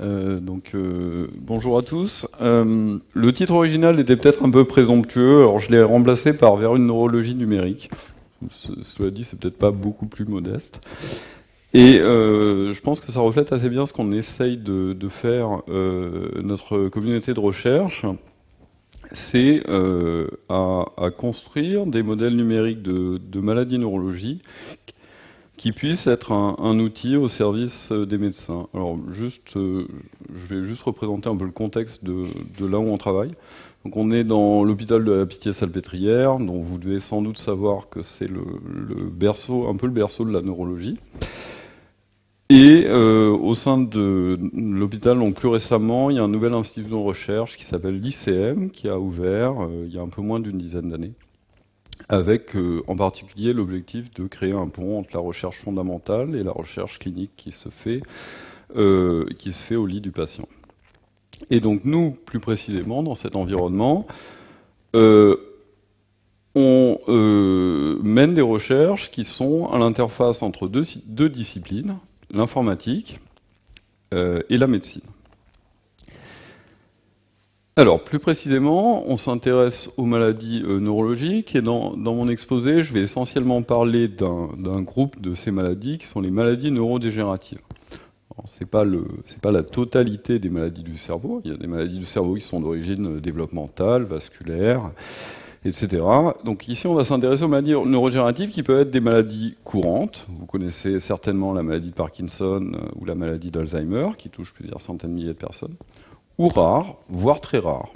Euh, donc euh, bonjour à tous. Euh, le titre original était peut-être un peu présomptueux, alors je l'ai remplacé par Vers une neurologie numérique. Cela dit, c'est peut-être pas beaucoup plus modeste. Et je pense que ça reflète assez bien ce qu'on essaye de, faire notre communauté de recherche, c'est à, construire des modèles numériques de, de maladies neurologiques qui puisse être un, outil au service euh, des médecins. Alors juste, euh, je vais juste représenter un peu le contexte de, là où on travaille. Donc on est dans l'hôpital de la Pitié-Salpêtrière, dont vous devez sans doute savoir que c'est le, berceau, un peu le berceau de la neurologie. Et euh, au sein de l'hôpital, donc plus récemment, il y a un nouvel institut de recherche qui s'appelle l'ICM, qui a ouvert il y a un peu moins d'une dizaine d'années avec euh, en particulier l'objectif de créer un pont entre la recherche fondamentale et la recherche clinique qui se fait, euh, au lit du patient. Et donc nous, plus précisément, dans cet environnement, euh, on mène des recherches qui sont à l'interface entre deux disciplines, l'informatique et la médecine. Alors, plus précisément, on s'intéresse aux maladies euh, neurologiques et dans, mon exposé, je vais essentiellement parler d'un groupe de ces maladies qui sont les maladies neurodégénératives. Ce n'est pas, pas la totalité des maladies du cerveau. Il y a des maladies du cerveau qui sont d'origine euh, développementale, vasculaire, etc. Donc ici, on va s'intéresser aux maladies neurodégénératives qui peuvent être des maladies courantes. Vous connaissez certainement la maladie de Parkinson euh, ou la maladie d'Alzheimer qui touche plusieurs centaines de milliers de personnes ou rares, voire très rares,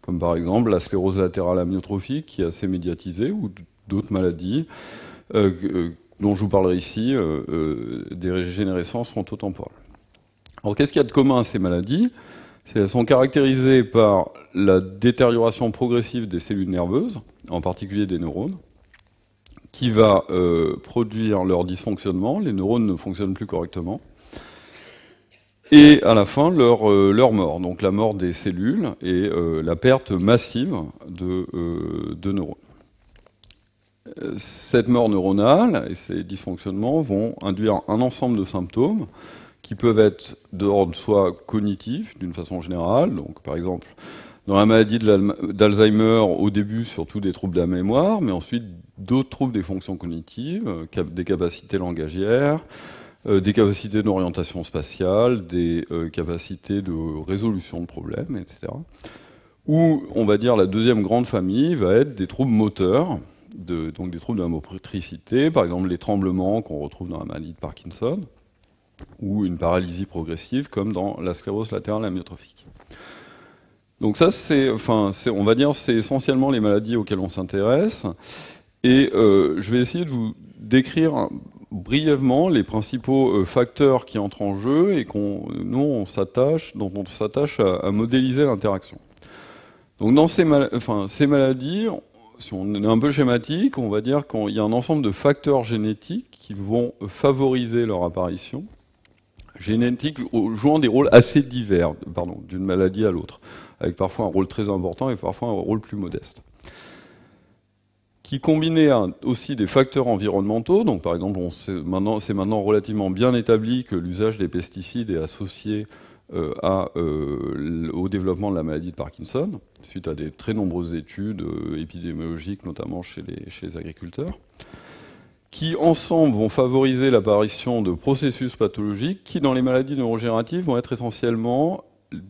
comme par exemple la sclérose latérale amyotrophique qui est assez médiatisée, ou d'autres maladies euh, euh, dont je vous parlerai ici, euh, euh des régénérescences frontotemporales. Alors qu'est-ce qu'il y a de commun à ces maladies Elles sont caractérisées par la détérioration progressive des cellules nerveuses, en particulier des neurones, qui va produire leur dysfonctionnement, les neurones ne fonctionnent plus correctement, et à la fin euh, leur, mort, donc la mort des cellules et euh, la perte massive euh, de, neurones cette mort neuronale et ces dysfonctionnements vont induire un ensemble de symptômes qui peuvent être de soi cognitif d'une façon générale, donc par exemple dans la maladie d'Alzheimer au début surtout des troubles de la mémoire, mais ensuite d'autres troubles des fonctions cognitives, des capacités langagières, euh, des capacités d'orientation spatiale, des euh, capacités de résolution de problèmes, etc. Ou, on va dire, la deuxième grande famille va être des troubles moteurs, de, donc des troubles de la motricité, par exemple les tremblements qu'on retrouve dans la maladie de Parkinson, ou une paralysie progressive comme dans la sclérose latérale amyotrophique. Donc ça, c'est, enfin, c'est on va dire, c'est essentiellement les maladies auxquelles on s'intéresse. Et euh, je vais essayer de vous décrire brièvement les principaux euh, facteurs qui entrent en jeu et qu'on on s'attache, dont on s'attache à, modéliser l'interaction. Donc dans ces, maladies, si on est un peu schématique, on va dire qu'il y a un ensemble de facteurs génétiques qui vont favoriser leur apparition, génétiques jouant des rôles assez divers, d'une maladie à l'autre, avec parfois un rôle très important et parfois un rôle plus modeste qui combinait aussi des facteurs environnementaux. Donc, par exemple, c'est maintenant, relativement bien établi que l'usage des pesticides est associé euh, euh, au développement de la maladie de Parkinson, suite à des très nombreuses études euh, épidémiologiques, notamment chez les, agriculteurs, qui ensemble vont favoriser l'apparition de processus pathologiques qui, dans les maladies neurogénératives, vont être essentiellement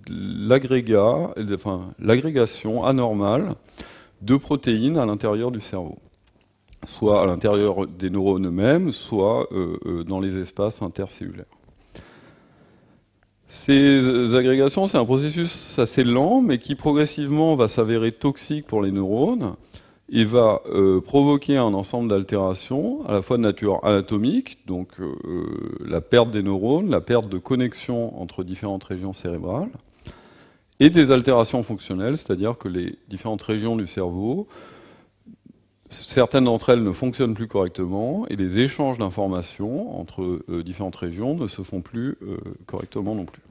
l'agrégation enfin, anormale de protéines à l'intérieur du cerveau, soit à l'intérieur des neurones eux-mêmes, soit euh, euh, dans les espaces intercellulaires. Ces euh, agrégations, c'est un processus assez lent, mais qui progressivement va s'avérer toxique pour les neurones et va provoquer un ensemble d'altérations, à la fois de nature anatomique, donc la perte des neurones, la perte de connexion entre différentes régions cérébrales, et des altérations fonctionnelles, c'est-à-dire que les différentes régions du cerveau, certaines d'entre elles ne fonctionnent plus correctement, et les échanges d'informations entre euh, différentes régions ne se font plus euh, correctement non plus.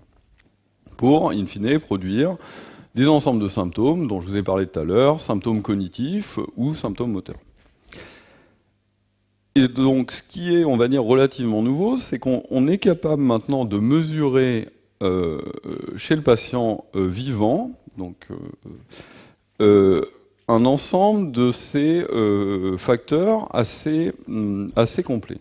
Pour, in fine, produire des ensembles de symptômes dont je vous ai parlé tout à l'heure, symptômes cognitifs ou symptômes moteurs. Et donc, ce qui est, on va dire, relativement nouveau, c'est qu'on est capable maintenant de mesurer euh, chez le patient euh, vivant, donc euh, un ensemble de ces facteurs assez, hum, complets.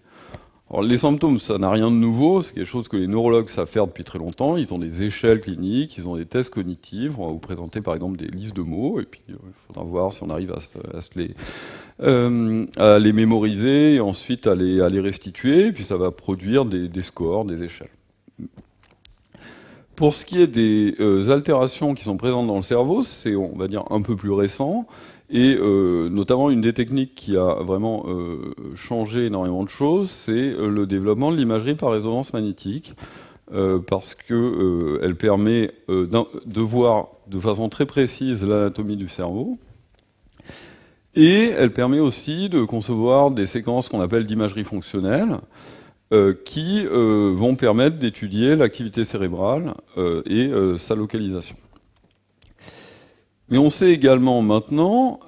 les symptômes, ça n'a rien de nouveau, c'est quelque chose que les neurologues savent faire depuis très longtemps. Ils ont des échelles cliniques, ils ont des tests cognitifs. On va vous présenter par exemple des listes de mots, et puis il faudra voir si on arrive à, les, mémoriser et ensuite à les, restituer. Et puis ça va produire des scores, des échelles. Pour ce qui est des euh, altérations qui sont présentes dans le cerveau, c'est on va dire un peu plus récent. Et euh, notamment une des techniques qui a vraiment euh, changé énormément de choses, c'est le développement de l'imagerie par résonance magnétique, parce que elle permet de voir de façon très précise l'anatomie du cerveau. Et elle permet aussi de concevoir des séquences qu'on appelle d'imagerie fonctionnelle, euh, qui euh, vont permettre d'étudier l'activité cérébrale euh, et sa localisation. Mais on sait également maintenant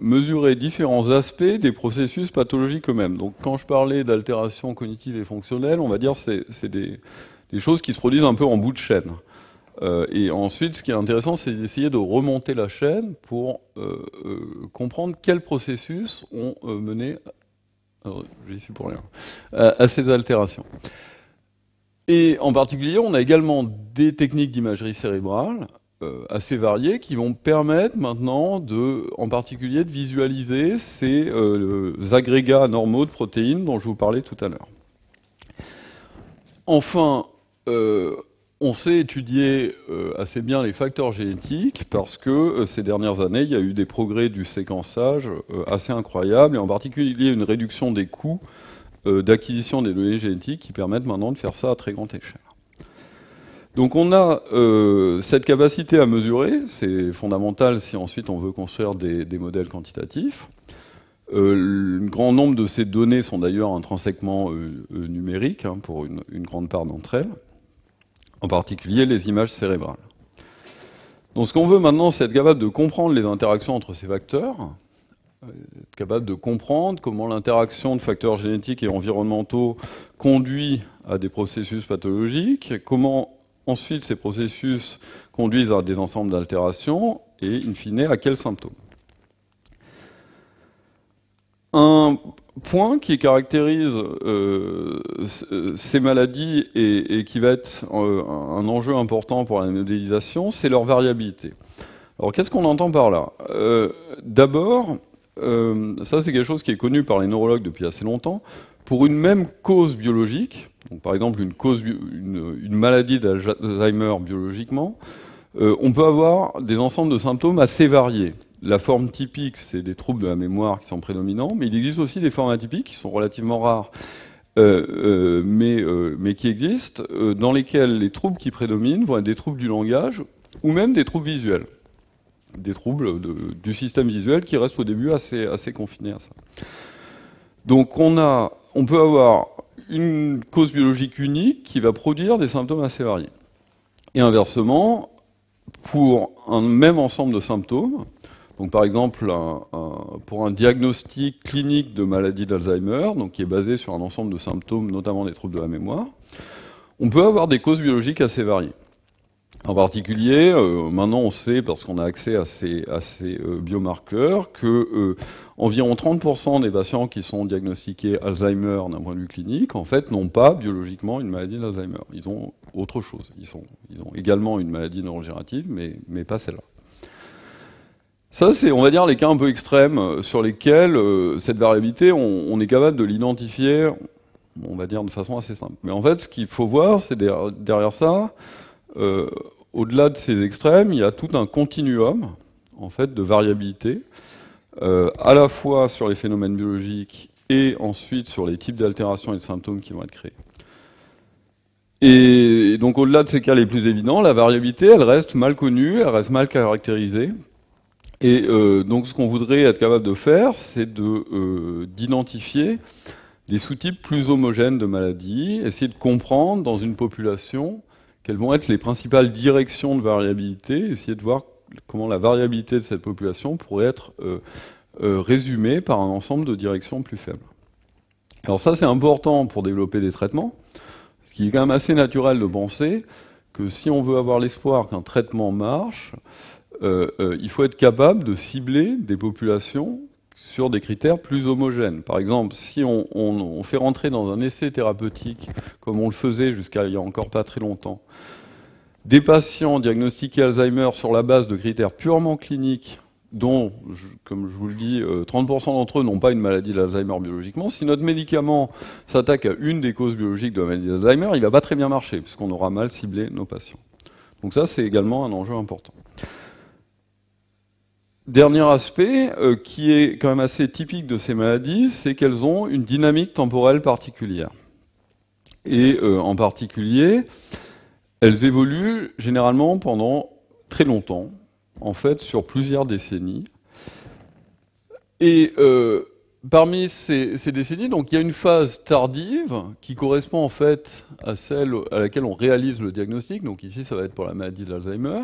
mesurer différents aspects des processus pathologiques eux-mêmes. Donc quand je parlais d'altération cognitive et fonctionnelle, on va dire c'est c'est des, des, choses qui se produisent un peu en bout de chaîne. et ensuite, ce qui est intéressant, c'est d'essayer de remonter la chaîne pour comprendre quels processus ont mené J'y ah suis pour rien, euh, à ces altérations. Et en particulier, on a également des techniques d'imagerie cérébrale euh, assez variées qui vont permettre maintenant, de, en particulier, de visualiser ces euh, agrégats normaux de protéines dont je vous parlais tout à l'heure. Enfin, on sait étudier euh, assez bien les facteurs génétiques parce que euh, ces dernières années, il y a eu des progrès du séquençage euh, assez incroyables, et en particulier une réduction des coûts d'acquisition des données génétiques qui permettent maintenant de faire ça à très grande échelle. Donc on a cette capacité à mesurer, c'est fondamental si ensuite on veut construire des, modèles quantitatifs. un grand nombre de ces données sont d'ailleurs intrinsèquement numériques hein, pour une, grande part d'entre elles en particulier les images cérébrales. Donc ce qu'on veut maintenant, c'est être capable de comprendre les interactions entre ces facteurs, euh, être capable de comprendre comment l'interaction de facteurs génétiques et environnementaux conduit à des processus pathologiques, comment ensuite ces processus conduisent à des ensembles d'altérations et, in fine, à quels symptômes. Un point qui caractérise euh, euh, ces maladies et, qui va être euh, un enjeu important pour la modélisation, c'est leur variabilité. Alors qu'est-ce qu'on entend par là D'abord, ça c'est quelque chose qui est connu par les neurologues depuis assez longtemps, pour une même cause biologique, par exemple une maladie d'Alzheimer biologiquement, on peut avoir des ensembles de symptômes assez variés. La forme typique, c'est des troubles de la mémoire qui sont prédominants, mais il existe aussi des formes atypiques qui sont relativement rares, euh, euh, euh, mais, qui existent, dans lesquelles les troubles qui prédominent vont être des troubles du langage ou même des troubles visuels, des troubles du système visuel qui restent au début assez, assez confinés à ça. Donc on, a, on peut avoir une cause biologique unique qui va produire des symptômes assez variés. Et inversement, pour un même ensemble de symptômes, donc, par exemple, pour un diagnostic clinique de maladie d'Alzheimer, donc qui est basé sur un ensemble de symptômes, notamment des troubles de la mémoire, on peut avoir des causes biologiques assez variées. En particulier, euh, maintenant on sait, parce qu'on a accès à ces, euh, biomarqueurs, que euh, environ 30% des patients qui sont diagnostiqués Alzheimer d'un point de vue clinique, en fait, n'ont pas biologiquement une maladie d'Alzheimer. Ils ont autre chose. Ils, ont également une maladie neurogénérative, mais, mais pas celle-là. Ça, c'est, on va dire, les cas un peu extrêmes euh, sur lesquels euh, cette variabilité, on, est capable de l'identifier, on va dire, de façon assez simple. Mais en fait, ce qu'il faut voir, c'est derrière, ça, euh, au-delà de ces extrêmes, il y a tout un continuum, en fait, de variabilité, à la fois sur les phénomènes biologiques et ensuite sur les types d'altérations et de symptômes qui vont être créés. Et donc au-delà de ces cas les plus évidents, la variabilité, elle reste mal connue, elle reste mal caractérisée et euh, donc ce qu'on voudrait être capable de faire, c'est d'identifier de, euh, des sous-types plus homogènes de maladies, essayer de comprendre dans une population quelles vont être les principales directions de variabilité, essayer de voir comment la variabilité de cette population pourrait être euh, euh, résumée par un ensemble de directions plus faibles. Alors ça c'est important pour développer des traitements, ce qui est quand même assez naturel de penser que si on veut avoir l'espoir qu'un traitement marche, euh, euh, il faut être capable de cibler des populations sur des critères plus homogènes. Par exemple, si on, fait rentrer dans un essai thérapeutique, comme on le faisait jusqu'à il n'y a encore pas très longtemps, des patients diagnostiqués Alzheimer sur la base de critères purement cliniques, dont, comme je vous le dis, 30% euh, d'entre eux n'ont pas une maladie d'Alzheimer biologiquement. Si notre médicament s'attaque à une des causes biologiques de la maladie d'Alzheimer, il va pas très bien marcher, puisqu'on aura mal ciblé nos patients. Donc ça, c'est également un enjeu important. Dernier aspect, euh, qui est quand même assez typique de ces maladies, c'est qu'elles ont une dynamique temporelle particulière. Et euh, en particulier, elles évoluent généralement pendant très longtemps, en fait sur plusieurs décennies. Et euh, parmi ces, décennies, donc il y a une phase tardive qui correspond en fait à celle à laquelle on réalise le diagnostic. Donc ici, ça va être pour la maladie d'Alzheimer.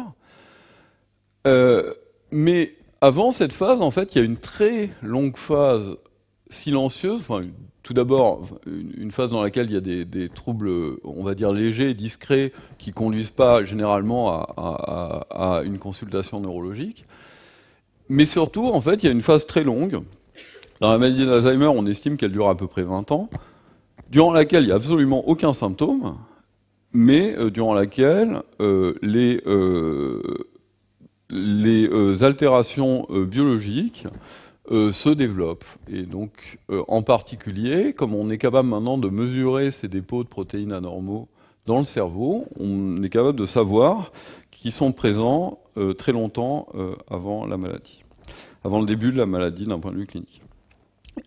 Euh, mais avant cette phase, en fait, il y a une très longue phase silencieuse, tout d'abord une phase dans laquelle il y a des, troubles, on va dire, légers, discrets, qui conduisent pas généralement à, une consultation neurologique. Mais surtout, en fait, il y a une phase très longue. Dans la maladie d'Alzheimer, on estime qu'elle dure à peu près 20 ans, durant laquelle il n'y a absolument aucun symptôme, mais euh, durant laquelle euh, les, euh, les euh, altérations euh, biologiques euh, se développent. Et donc, en particulier, comme on est capable maintenant de mesurer ces dépôts de protéines anormaux dans le cerveau, on est capable de savoir qu'ils sont présents très longtemps avant la maladie, avant le début de la maladie d'un point de vue clinique.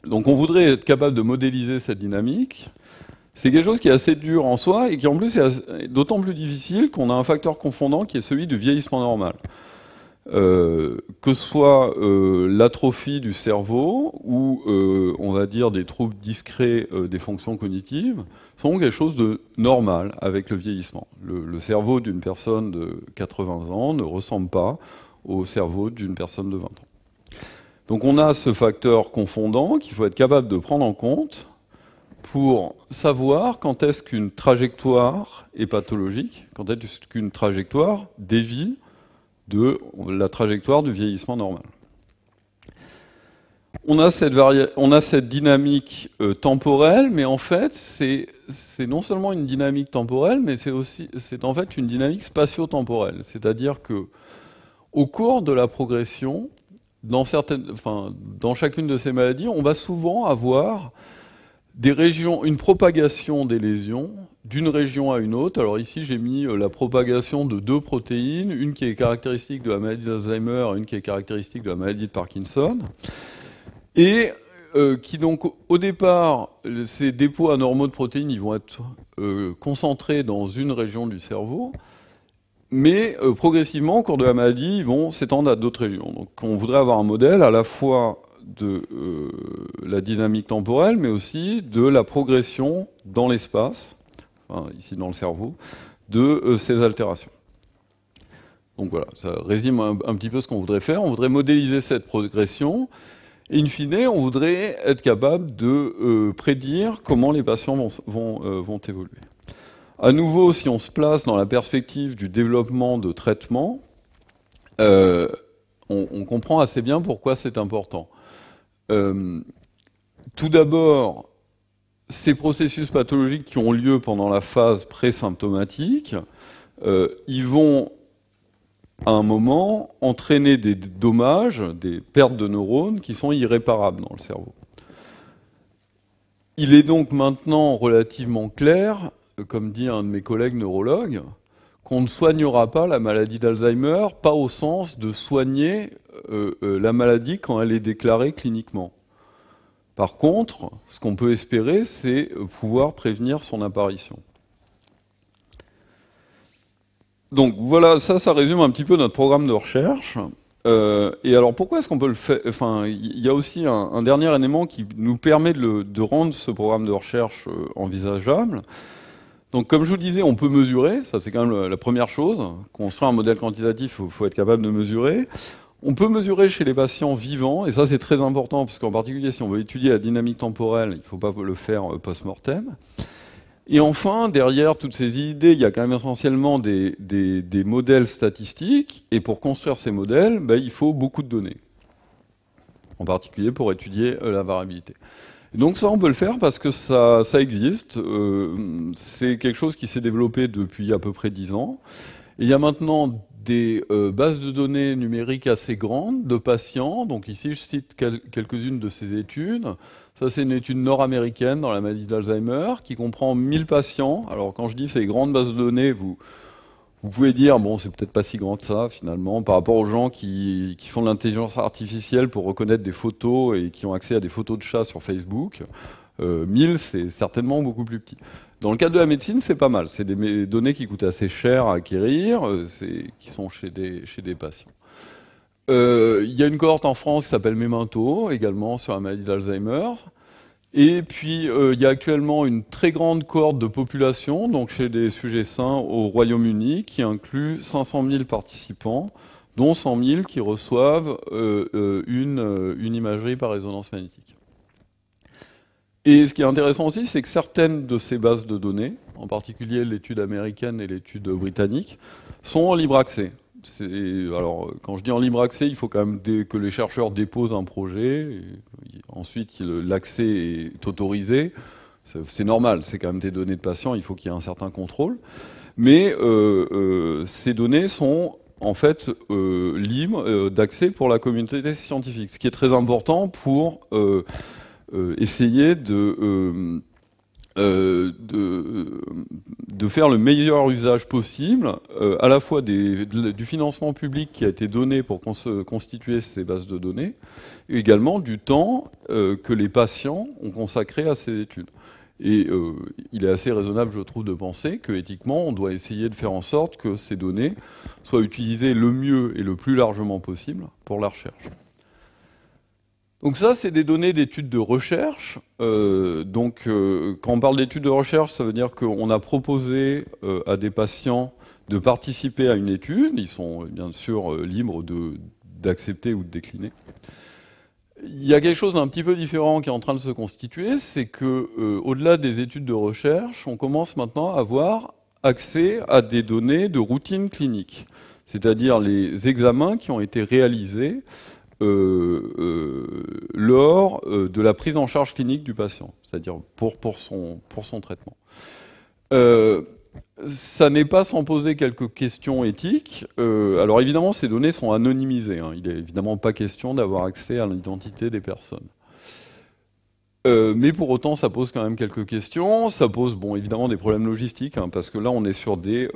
Donc, on voudrait être capable de modéliser cette dynamique. C'est quelque chose qui est assez dur en soi et qui en plus est d'autant plus difficile qu'on a un facteur confondant qui est celui du vieillissement normal. Euh, que ce soit euh, l'atrophie du cerveau ou, euh, on va dire, des troubles discrets des fonctions cognitives, sont quelque chose de normal avec le vieillissement. Le, le cerveau d'une personne de 80 ans ne ressemble pas au cerveau d'une personne de 20 ans. Donc on a ce facteur confondant qu'il faut être capable de prendre en compte pour savoir quand est-ce qu'une trajectoire est pathologique, quand est-ce qu'une trajectoire dévie de la trajectoire du vieillissement normal. On a cette, dynamique euh, temporelle, mais en fait, c'est non seulement une dynamique temporelle, mais c'est aussi en fait une dynamique spatio-temporelle. C'est-à-dire que au cours de la progression, dans, dans chacune de ces maladies, on va souvent avoir des régions, une propagation des lésions d'une région à une autre. Alors ici, j'ai mis euh, la propagation de deux protéines, une qui est caractéristique de la maladie d'Alzheimer, une qui est caractéristique de la maladie de Parkinson, et euh, qui donc au départ, ces dépôts anormaux de protéines, ils vont être euh, concentrés dans une région du cerveau, mais progressivement, au cours de la maladie, ils vont s'étendre à d'autres régions. Donc on voudrait avoir un modèle à la fois de la dynamique temporelle, mais aussi de la progression dans l'espace Hein, ici dans le cerveau, de euh, ces altérations. Donc voilà, ça résume un, petit peu ce qu'on voudrait faire. On voudrait modéliser cette progression. In fine, on voudrait être capable de euh, prédire comment les patients euh, vont, évoluer. À nouveau, si on se place dans la perspective du développement de traitements, on, comprend assez bien pourquoi c'est important. tout d'abord, ces processus pathologiques qui ont lieu pendant la phase présymptomatique, euh, ils vont à un moment entraîner des dommages, des pertes de neurones qui sont irréparables dans le cerveau. Il est donc maintenant relativement clair, comme dit un de mes collègues neurologues, qu'on ne soignera pas la maladie d'Alzheimer, pas au sens de soigner euh, euh, la maladie quand elle est déclarée cliniquement. Par contre, ce qu'on peut espérer, c'est pouvoir prévenir son apparition. Donc voilà, ça, ça résume un petit peu notre programme de recherche. Euh, et alors pourquoi est-ce qu'on peut le faire Enfin, il y a aussi un, dernier élément qui nous permet de, rendre ce programme de recherche euh, envisageable. Donc comme je vous disais, on peut mesurer, ça c'est quand même la première chose. Construire un modèle quantitatif, il faut être capable de mesurer. On peut mesurer chez les patients vivants, et ça c'est très important, parce qu'en particulier si on veut étudier la dynamique temporelle, il ne faut pas le faire euh, post-mortem. Et enfin, derrière toutes ces idées, il y a quand même essentiellement des, modèles statistiques, et pour construire ces modèles, ben, il faut beaucoup de données, en particulier pour étudier euh, la variabilité. Donc ça, on peut le faire parce que ça, ça existe. Euh, c'est quelque chose qui s'est développé depuis à peu près dix ans. Et il y a maintenant des euh, bases de données numériques assez grandes de patients. Donc ici, je cite quelques-unes de ces études. Ça, c'est une étude nord-américaine dans la maladie d'Alzheimer qui comprend 1000 patients. Alors quand je dis ces grandes bases de données, vous, pouvez dire, bon, c'est peut-être pas si grand que ça finalement, par rapport aux gens qui, font de l'intelligence artificielle pour reconnaître des photos et qui ont accès à des photos de chats sur Facebook. 1000, euh, c'est certainement beaucoup plus petit. Dans le cadre de la médecine, c'est pas mal. C'est des données qui coûtent assez cher à acquérir, euh, qui sont chez des, chez des patients. Euh, il y a une cohorte en France qui s'appelle Memento, également sur la maladie d'Alzheimer. Et puis, euh, il y a actuellement une très grande cohorte de population, donc chez des sujets sains au Royaume-Uni, qui inclut 500 000 participants, dont 100 000 qui reçoivent une, une imagerie par résonance magnétique. Et ce qui est intéressant aussi, c'est que certaines de ces bases de données, en particulier l'étude américaine et l'étude britannique, sont en libre accès. Alors, quand je dis en libre accès, il faut quand même que les chercheurs déposent un projet, ensuite l'accès est autorisé. C'est normal, c'est quand même des données de patients, il faut qu'il y ait un certain contrôle. Mais euh, euh ces données sont en fait euh, libres euh, d'accès pour la communauté scientifique, ce qui est très important pour euh, essayer euh, euh, de, faire le meilleur usage possible, à la fois du financement public qui a été donné pour constituer ces bases de données, et également du temps que les patients ont consacré à ces études. Et il est assez raisonnable, je trouve, de penser que on doit essayer de faire en sorte que ces données soient utilisées le mieux et le plus largement possible pour la recherche. Donc ça, c'est des données d'études de recherche. Euh, donc euh, quand on parle d'études de recherche, ça veut dire qu'on a proposé euh, à des patients de participer à une étude. Ils sont bien sûr libres d'accepter ou de décliner. Il y a quelque chose d'un petit peu différent qui est en train de se constituer, c'est que au-delà des études de recherche, on commence maintenant à avoir accès à des données de routine clinique, c'est-à-dire les examens qui ont été réalisés euh, euh, lors euh, de la prise en charge clinique du patient, c'est-à-dire pour, son, traitement ça n'est pas sans poser quelques questions éthiques. alors évidemment, ces données sont anonymisées. Hein. Il n'est évidemment pas question d'avoir accès à l'identité des personnes. mais pour autant, ça pose quand même quelques questions. Ça pose, bon, évidemment, des problèmes logistiques, hein, parce que là, on est sur des,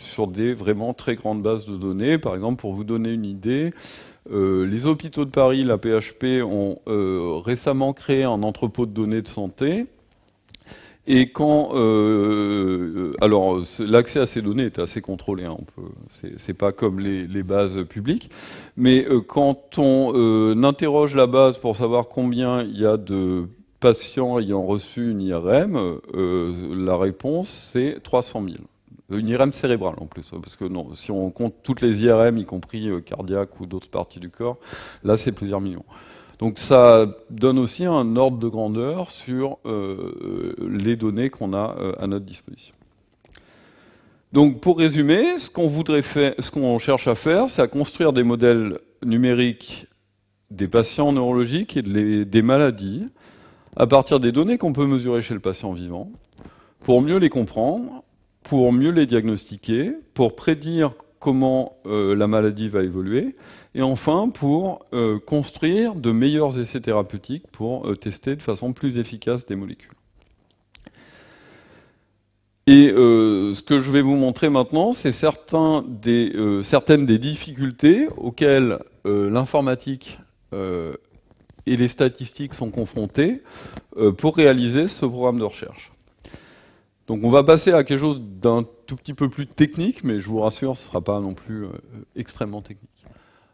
sur des vraiment très grandes bases de données. Par exemple, pour vous donner une idée, euh, les hôpitaux de Paris, la PHP, ont euh, récemment créé un entrepôt de données de santé. Et quand, euh, alors l'accès à ces données est assez contrôlé, hein, on peut, c'est pas comme les, les, bases publiques, mais quand on interroge la base pour savoir combien il y a de patients ayant reçu une IRM, la réponse c'est 300 000. Une IRM cérébrale en plus, hein, parce que non, si on compte toutes les IRM, y compris euh, cardiaques ou d'autres parties du corps, là c'est plusieurs millions. Donc ça donne aussi un ordre de grandeur sur euh, les données qu'on a euh, à notre disposition. Donc pour résumer, ce qu'on voudrait faire, ce qu'on cherche à faire, c'est à construire des modèles numériques des patients neurologiques et des maladies à partir des données qu'on peut mesurer chez le patient vivant pour mieux les comprendre pour mieux les diagnostiquer, pour prédire comment euh, la maladie va évoluer, et enfin pour euh, construire de meilleurs essais thérapeutiques pour euh, tester de façon plus efficace des molécules. Et ce que je vais vous montrer maintenant, c'est certaines des difficultés auxquelles l'informatique et les statistiques sont confrontées pour réaliser ce programme de recherche. Donc on va passer à quelque chose d'un tout petit peu plus technique, mais je vous rassure, ce ne sera pas non plus euh, extrêmement technique.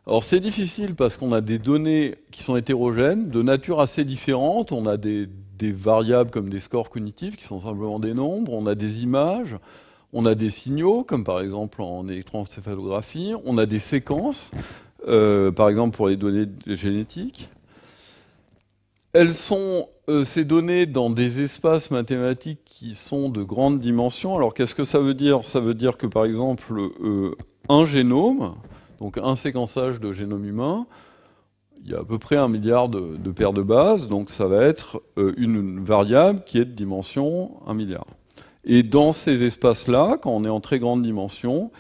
Alors c'est difficile parce qu'on a des données qui sont hétérogènes, de nature assez différente. On a des, variables comme des scores cognitifs qui sont simplement des nombres, on a des images, on a des signaux, comme par exemple en électroencéphalographie, on a des séquences, euh, par exemple pour les données génétiques. Elles sont euh, ces données dans des espaces mathématiques qui sont de grande dimension. Alors qu'est-ce que ça veut dire Ça veut dire que par exemple euh, un génome, donc un séquençage de génome humain, il y a à peu près un milliard de, paires de bases, donc ça va être euh, une variable qui est de dimension un milliard. Et dans ces espaces-là, quand on est en très grande dimension,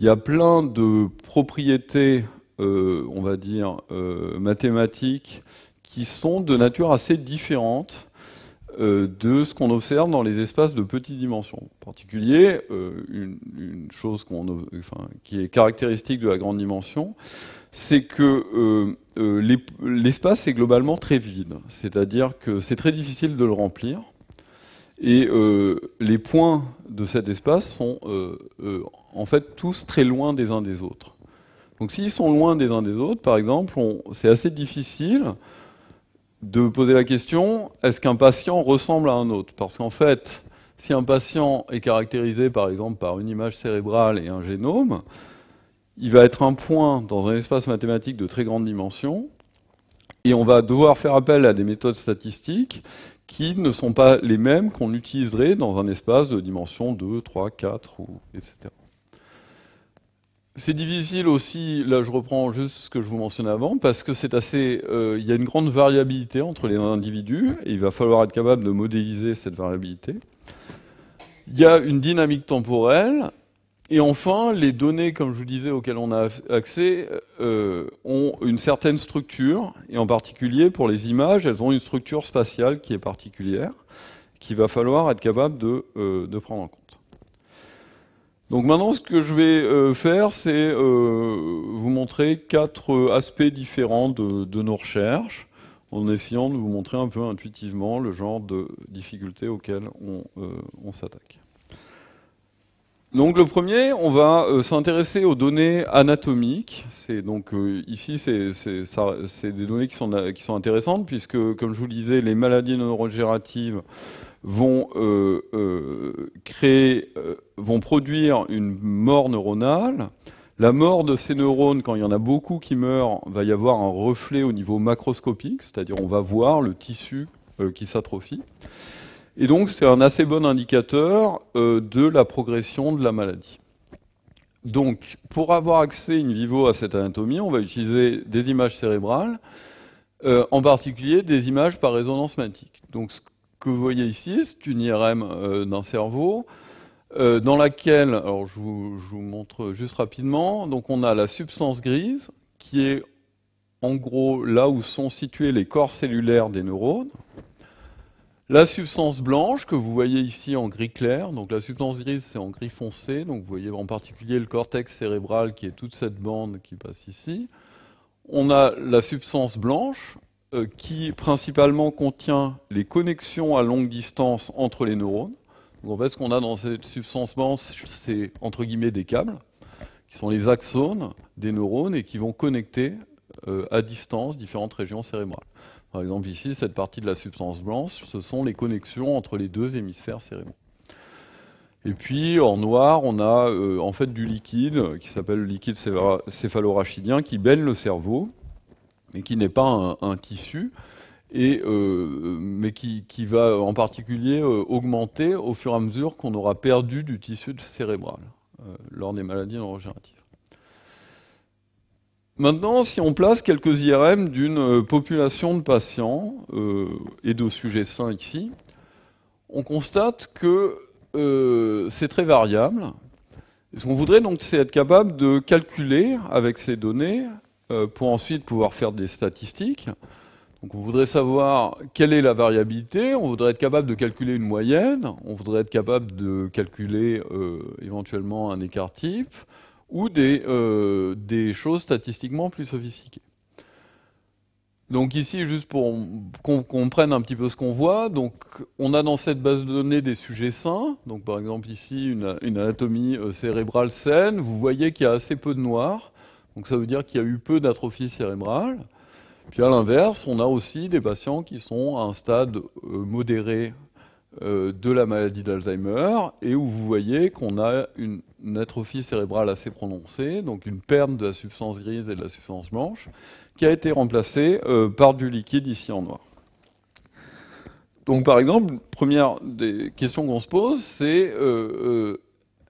il y a plein de propriétés, on va dire, mathématiques qui sont de nature assez différente euh, de ce qu'on observe dans les espaces de petite dimension. En particulier, euh, une, chose qui est caractéristique de la grande dimension, c'est que euh, l'espace est globalement très vide, c'est-à-dire que c'est très difficile de le remplir, et les points de cet espace sont en fait tous très loin des uns des autres. Donc s'ils sont loin des uns des autres, par exemple, c'est assez difficile de poser la question, est-ce qu'un patient ressemble à un autre Parce qu'en fait, si un patient est caractérisé par exemple par une image cérébrale et un génome, il va être un point dans un espace mathématique de très grande dimension, et on va devoir faire appel à des méthodes statistiques qui ne sont pas les mêmes qu'on utiliserait dans un espace de dimension 2, 3, 4, ou etc. C'est difficile aussi, là je reprends juste ce que je vous mentionnais avant, parce que c'est assez, euh, il y a une grande variabilité entre les individus, et il va falloir être capable de modéliser cette variabilité. Il y a une dynamique temporelle, et enfin, les données, comme je vous disais, auxquelles on a accès, euh, ont une certaine structure, et en particulier pour les images, elles ont une structure spatiale qui est particulière, qu'il va falloir être capable de, euh, de prendre en compte. Donc maintenant, ce que je vais euh, faire, c'est euh, vous montrer quatre euh, aspects différents de, nos recherches, en essayant de vous montrer un peu intuitivement le genre de difficultés auxquelles on, s'attaque. Donc le premier, on va s'intéresser aux données anatomiques. C'est donc ici, c'est des données qui sont, qui sont intéressantes puisque, comme je vous le disais, les maladies neurogératives vont euh, euh, créer, euh, vont produire une mort neuronale. La mort de ces neurones, quand il y en a beaucoup qui meurent, va y avoir un reflet au niveau macroscopique, c'est-à-dire on va voir le tissu qui s'atrophie. Et donc c'est un assez bon indicateur de la progression de la maladie. Donc pour avoir accès in vivo à cette anatomie, on va utiliser des images cérébrales, en particulier des images par résonance magnétique. Donc que vous voyez ici, c'est une IRM euh, d'un cerveau euh, dans laquelle, alors je vous, je vous, montre juste rapidement, donc on a la substance grise qui est en gros là où sont situés les corps cellulaires des neurones. La substance blanche que vous voyez ici en gris clair, donc la substance grise c'est en gris foncé, donc vous voyez en particulier le cortex cérébral qui est toute cette bande qui passe ici. On a la substance blanche euh, qui principalement contient les connexions à longue distance entre les neurones. Donc en fait, ce qu'on a dans cette substance blanche, c'est entre guillemets des câbles, qui sont les axones des neurones et qui vont connecter euh, à distance différentes régions cérébrales. Par exemple, ici, cette partie de la substance blanche, ce sont les connexions entre les deux hémisphères cérébraux. Et puis en noir, on a euh, en fait du liquide qui s'appelle le liquide céphalorachidien qui baigne le cerveau mais qui n'est pas un, tissu, euh, mais qui, va en particulier euh, augmenter au fur et à mesure qu'on aura perdu du tissu cérébral euh, lors des maladies neurogénératives. Maintenant, si on place quelques IRM d'une population de patients et de sujets sains ici, on constate que c'est très variable. ce qu'on voudrait donc, c'est être capable de calculer avec ces données euh, pour ensuite pouvoir faire des statistiques. Donc on voudrait savoir quelle est la variabilité, on voudrait être capable de calculer une moyenne, on voudrait être capable de calculer euh, éventuellement un écart type ou euh, des, choses statistiquement plus sophistiquées. Donc ici, juste pour qu'on comprenne un petit peu ce qu'on voit, donc on a dans cette base de données des sujets sains. Donc par exemple ici, une, une anatomie cérébrale saine. Vous voyez qu'il y a assez peu de noirs, donc ça veut dire qu'il y a eu peu d'atrophie cérébrale. Puis à l'inverse, on a aussi des patients qui sont à un stade euh, modéré euh, de la maladie d'Alzheimer et où vous voyez qu'on a une, atrophie cérébrale assez prononcée, donc une perte de la substance grise et de la substance blanche, qui a été remplacée euh, par du liquide ici en noir. Donc par exemple, première des questions qu'on se pose, c'est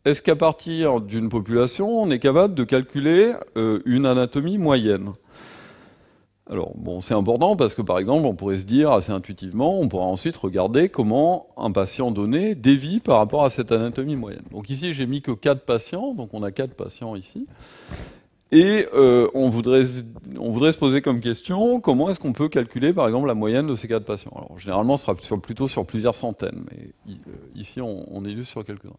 est-ce qu'à partir d'une population, on est capable de calculer euh, une anatomie moyenne alors, bon, c'est important parce que, par exemple, on pourrait se dire assez intuitivement, on pourra ensuite regarder comment un patient donné dévie par rapport à cette anatomie moyenne. Donc ici, j'ai mis que 4 patients, donc on a 4 patients ici. Et euh, on, voudrait, on voudrait se poser comme question, comment est-ce qu'on peut calculer par exemple la moyenne de ces cas de patients Alors généralement, ce sera plutôt sur plusieurs centaines, mais euh, ici on, est juste sur quelques-uns.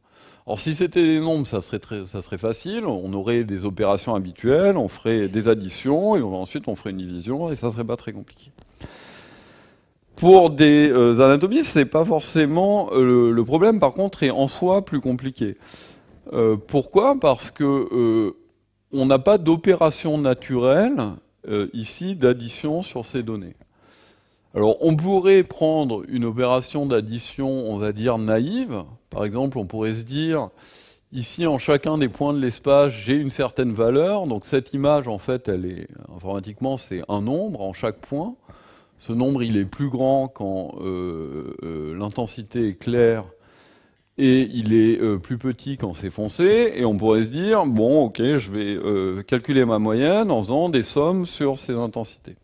Alors si c'était des nombres, ça serait, très, ça serait facile, on aurait des opérations habituelles, on ferait des additions, et ensuite on ferait une division, et ça serait pas très compliqué. Pour des euh, anatomistes, c'est pas forcément euh, le, problème, par contre, est en soi plus compliqué. pourquoi Parce que on n'a pas d'opération naturelle euh, ici d'addition sur ces données. Alors on pourrait prendre une opération d'addition, on va dire, naïve. Par exemple, on pourrait se dire, ici en chacun des points de l'espace, j'ai une certaine valeur. Donc cette image, en fait, elle est informatiquement, c'est un nombre en chaque point. Ce nombre, il est plus grand quand euh, euh, l'intensité est claire et il est euh, plus petit quand c'est foncé, et on pourrait se dire, bon, ok, je vais euh, calculer ma moyenne en faisant des sommes sur ces intensités.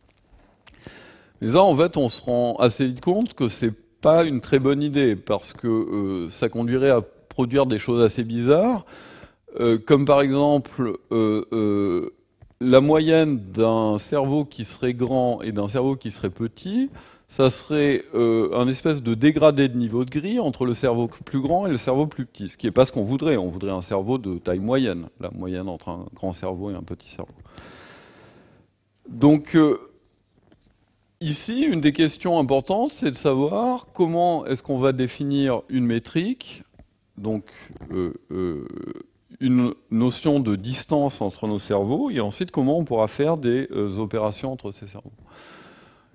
Mais là, en fait, on se rend assez vite compte que c'est pas une très bonne idée, parce que euh, ça conduirait à produire des choses assez bizarres, comme par exemple la moyenne d'un cerveau qui serait grand et d'un cerveau qui serait petit, ça serait euh, un espèce de dégradé de niveau de gris entre le cerveau plus grand et le cerveau plus petit, ce qui n'est pas ce qu'on voudrait. On voudrait un cerveau de taille moyenne, la moyenne entre un grand cerveau et un petit cerveau. Donc euh, ici, une des questions importantes, c'est de savoir comment est-ce qu'on va définir une métrique, donc euh, une notion de distance entre nos cerveaux, et ensuite comment on pourra faire des opérations entre ces cerveaux.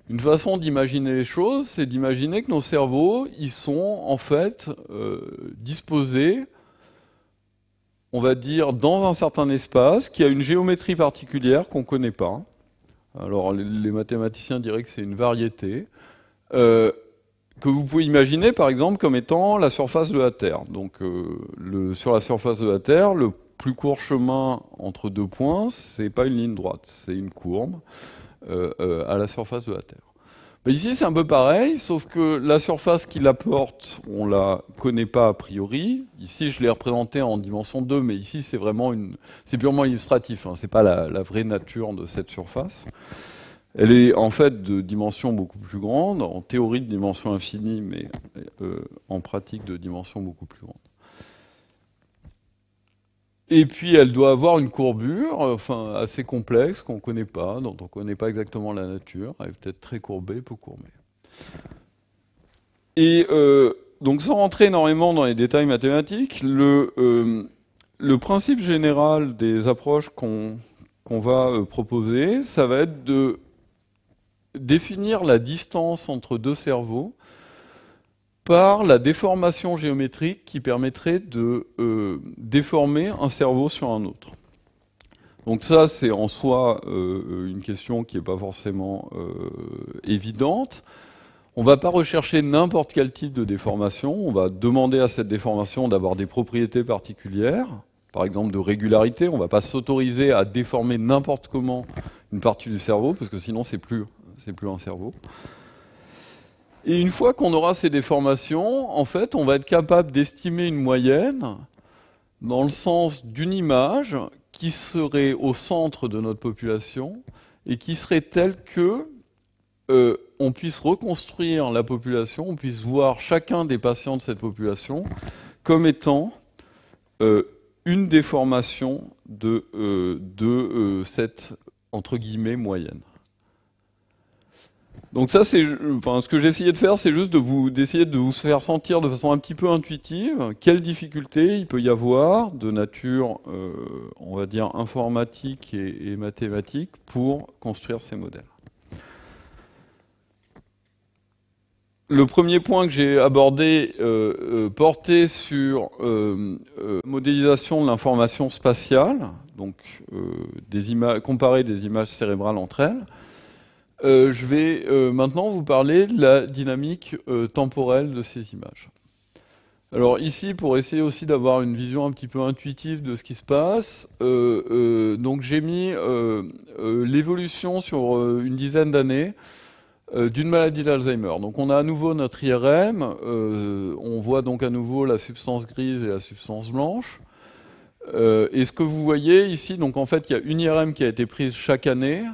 Une façon d'imaginer les choses, c'est d'imaginer que nos cerveaux, ils sont en fait euh, disposés, on va dire, dans un certain espace qui a une géométrie particulière qu'on ne connaît pas. Alors les mathématiciens diraient que c'est une variété. Euh, que vous pouvez imaginer par exemple comme étant la surface de la Terre. Donc euh, sur la surface de la Terre, le plus court chemin entre deux points, n'est pas une ligne droite, c'est une courbe. Euh, euh, à la surface de la Terre. ici, c'est un peu pareil, sauf que la surface qu'il apporte, on ne la connaît pas a priori. Ici, je l'ai représentée en dimension 2, mais ici, c'est vraiment une, c'est purement illustratif. Hein. ce n'est pas la, vraie nature de cette surface. Elle est en fait de dimension beaucoup plus grande, en théorie de dimension infinie, mais euh, en pratique de dimension beaucoup plus grande. Et puis elle doit avoir une courbure, euh, enfin assez complexe qu'on connaît pas, dont on ne connaît pas exactement la nature. Elle est peut-être très courbée, peu courbée. Et euh, donc sans rentrer énormément dans les détails mathématiques, le, euh, le principe général des approches qu'on va proposer, ça va être de définir la distance entre deux cerveaux par la déformation géométrique qui permettrait de euh, déformer un cerveau sur un autre. Donc ça, c'est en soi euh, une question qui n'est pas forcément euh, évidente. On ne va pas rechercher n'importe quel type de déformation, on va demander à cette déformation d'avoir des propriétés particulières, par exemple de régularité, on ne va pas s'autoriser à déformer n'importe comment une partie du cerveau, parce que sinon c'est plus, plus un cerveau. Et une fois qu'on aura ces déformations, en fait, on va être capable d'estimer une moyenne dans le sens d'une image qui serait au centre de notre population et qui serait telle que euh, on puisse reconstruire la population, on puisse voir chacun des patients de cette population comme étant euh, une déformation de, euh, de cette entre guillemets moyenne. Donc ça, c'est, ce que j'ai essayé de faire, c'est juste de vous, d'essayer de vous faire sentir de façon un petit peu intuitive quelles difficultés il peut y avoir de nature, euh, on va dire, informatique et, mathématique pour construire ces modèles. Le premier point que j'ai abordé euh, euh, portait sur euh, modélisation de l'information spatiale, donc comparer des images cérébrales entre elles. Euh, je vais euh, maintenant vous parler de la dynamique euh, temporelle de ces images. Alors ici, pour essayer aussi d'avoir une vision un petit peu intuitive de ce qui se passe, donc j'ai mis l'évolution sur une dizaine d'années d'une maladie d'Alzheimer. Donc on a à nouveau notre IRM, on voit donc à nouveau la substance grise et la substance blanche. et ce que vous voyez ici, donc en fait, il y a une IRM qui a été prise chaque année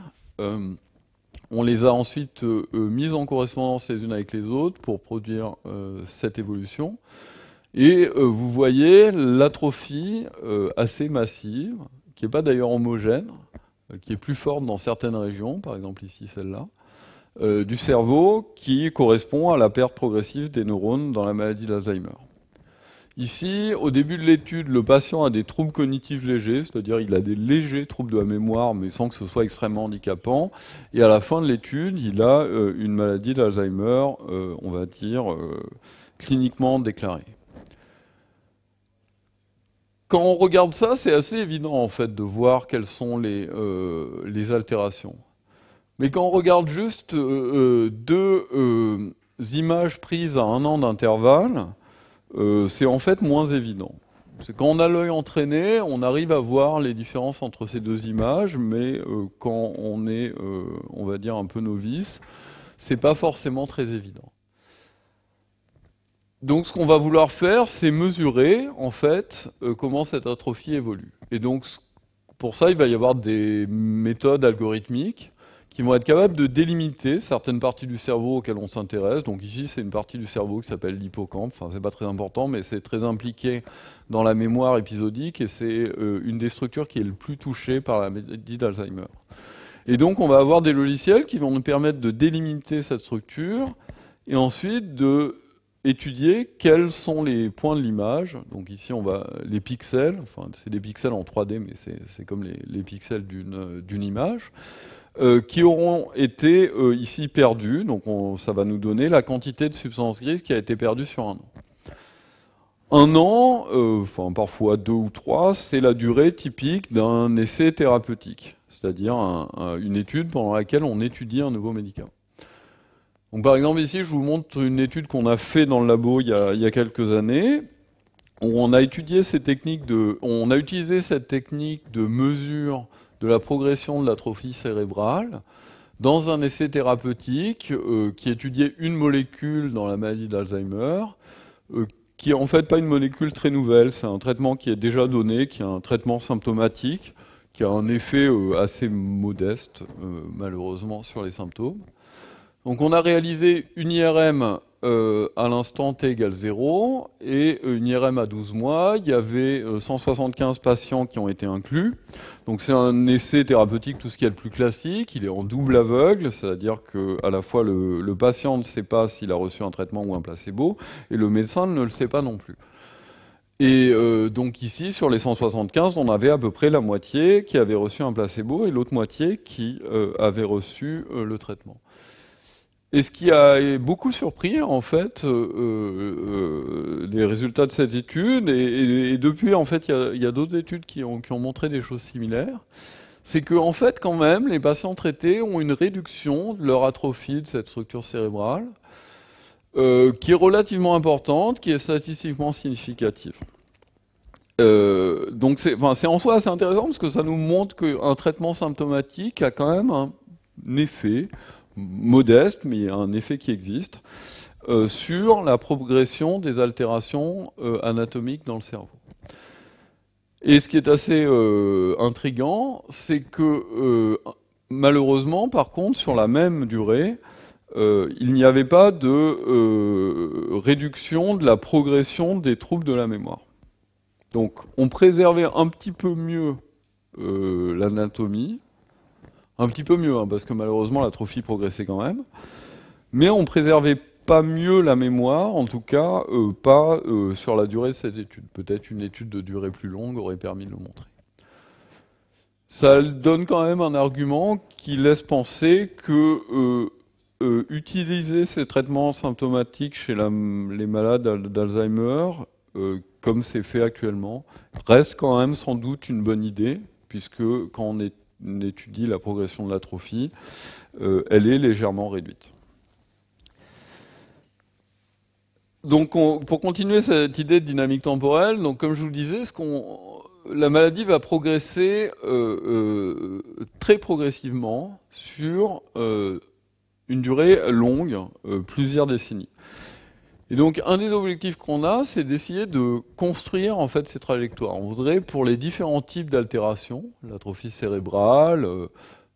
on les a ensuite euh, euh, mises en correspondance les unes avec les autres pour produire euh, cette évolution. Et vous voyez l'atrophie assez massive, qui n'est pas d'ailleurs homogène, qui est plus forte dans certaines régions, par exemple ici celle-là, du cerveau, qui correspond à la perte progressive des neurones dans la maladie d'Alzheimer. Ici, au début de l'étude, le patient a des troubles cognitifs légers, c'est-à-dire il a des légers troubles de la mémoire, mais sans que ce soit extrêmement handicapant. Et à la fin de l'étude, il a euh, une maladie d'Alzheimer, euh, on va dire, euh, cliniquement déclarée. Quand on regarde ça, c'est assez évident en fait de voir quelles sont les altérations. Mais quand on regarde juste deux images prises à un an d'intervalle, euh, c'est en fait moins évident. C'est quand on a l'œil entraîné, on arrive à voir les différences entre ces deux images, mais euh, quand on est, euh, on va dire, un peu novice, c'est pas forcément très évident. Donc ce qu'on va vouloir faire, c'est mesurer en fait comment cette atrophie évolue. Et donc pour ça, il va y avoir des méthodes algorithmiques qui vont être capables de délimiter certaines parties du cerveau auxquelles on s'intéresse. Donc ici, c'est une partie du cerveau qui s'appelle l'hippocampe. Enfin, c'est pas très important, mais c'est très impliqué dans la mémoire épisodique et c'est euh, une des structures qui est le plus touchée par la maladie d'Alzheimer. Et donc, on va avoir des logiciels qui vont nous permettre de délimiter cette structure et ensuite d'étudier quels sont les points de l'image. Donc ici, on va les pixels. Enfin, c'est des pixels en 3D, mais c'est comme les pixels d'une image. Euh, qui auront été euh, ici perdus. Donc ça va nous donner la quantité de substance grises qui a été perdue sur un an. Un an, euh, enfin parfois deux ou trois, c'est la durée typique d'un essai thérapeutique, c'est-à-dire une étude pendant laquelle on étudie un nouveau médicament. Donc par exemple ici, je vous montre une étude qu'on a fait dans le labo il y a, il y a quelques années on a étudié ces techniques de, on a utilisé cette technique de mesure de la progression de l'atrophie cérébrale dans un essai thérapeutique euh, qui étudiait une molécule dans la maladie d'Alzheimer, euh, qui n'est en fait pas une molécule très nouvelle, c'est un traitement qui est déjà donné, qui est un traitement symptomatique, qui a un effet euh, assez modeste malheureusement sur les symptômes. Donc on a réalisé une IRM euh, à l'instant t égale 0, et euh, une IRM à 12 mois, il y avait 175 euh, patients qui ont été inclus. Donc c'est un essai thérapeutique, tout ce qui est le plus classique, il est en double aveugle, c'est-à-dire qu'à la fois le, patient ne sait pas s'il a reçu un traitement ou un placebo, et le médecin ne le sait pas non plus. Et donc ici, sur les 175, on avait à peu près la moitié qui avait reçu un placebo et l'autre moitié qui avait reçu le traitement. Et ce qui a beaucoup surpris, en fait, euh, euh, les résultats de cette étude, et, depuis, en fait, il y a, d'autres études qui ont, montré des choses similaires, c'est que, fait, quand même, les patients traités ont une réduction de leur atrophie de cette structure cérébrale, euh, qui est relativement importante, qui est statistiquement significative. donc, c'est en soi assez intéressant parce que ça nous montre qu'un traitement symptomatique a quand même un effet modeste, mais il y a un effet qui existe, euh, sur la progression des altérations euh, anatomiques dans le cerveau. Et ce qui est assez euh, intriguant, c'est que malheureusement, par contre, sur la même durée, il n'y avait pas de réduction de la progression des troubles de la mémoire. Donc on préservait un petit peu mieux l'anatomie, un petit peu mieux, hein, parce que malheureusement l'atrophie progressait quand même. Mais on préservait pas mieux la mémoire, en tout cas euh, pas euh, sur la durée de cette étude. Peut-être une étude de durée plus longue aurait permis de le montrer. Ça donne quand même un argument qui laisse penser que euh, utiliser ces traitements symptomatiques chez les malades d'Alzheimer, comme c'est fait actuellement, reste quand même sans doute une bonne idée, puisque quand on est étudie la progression de l'atrophie, euh, elle est légèrement réduite. Donc, pour continuer cette idée de dynamique temporelle, donc comme je vous le disais, la maladie va progresser euh, euh, très progressivement sur une durée longue, plusieurs décennies. Et donc, un des objectifs qu'on a, c'est d'essayer de construire ces trajectoires. On voudrait, pour les différents types d'altérations, l'atrophie cérébrale, euh,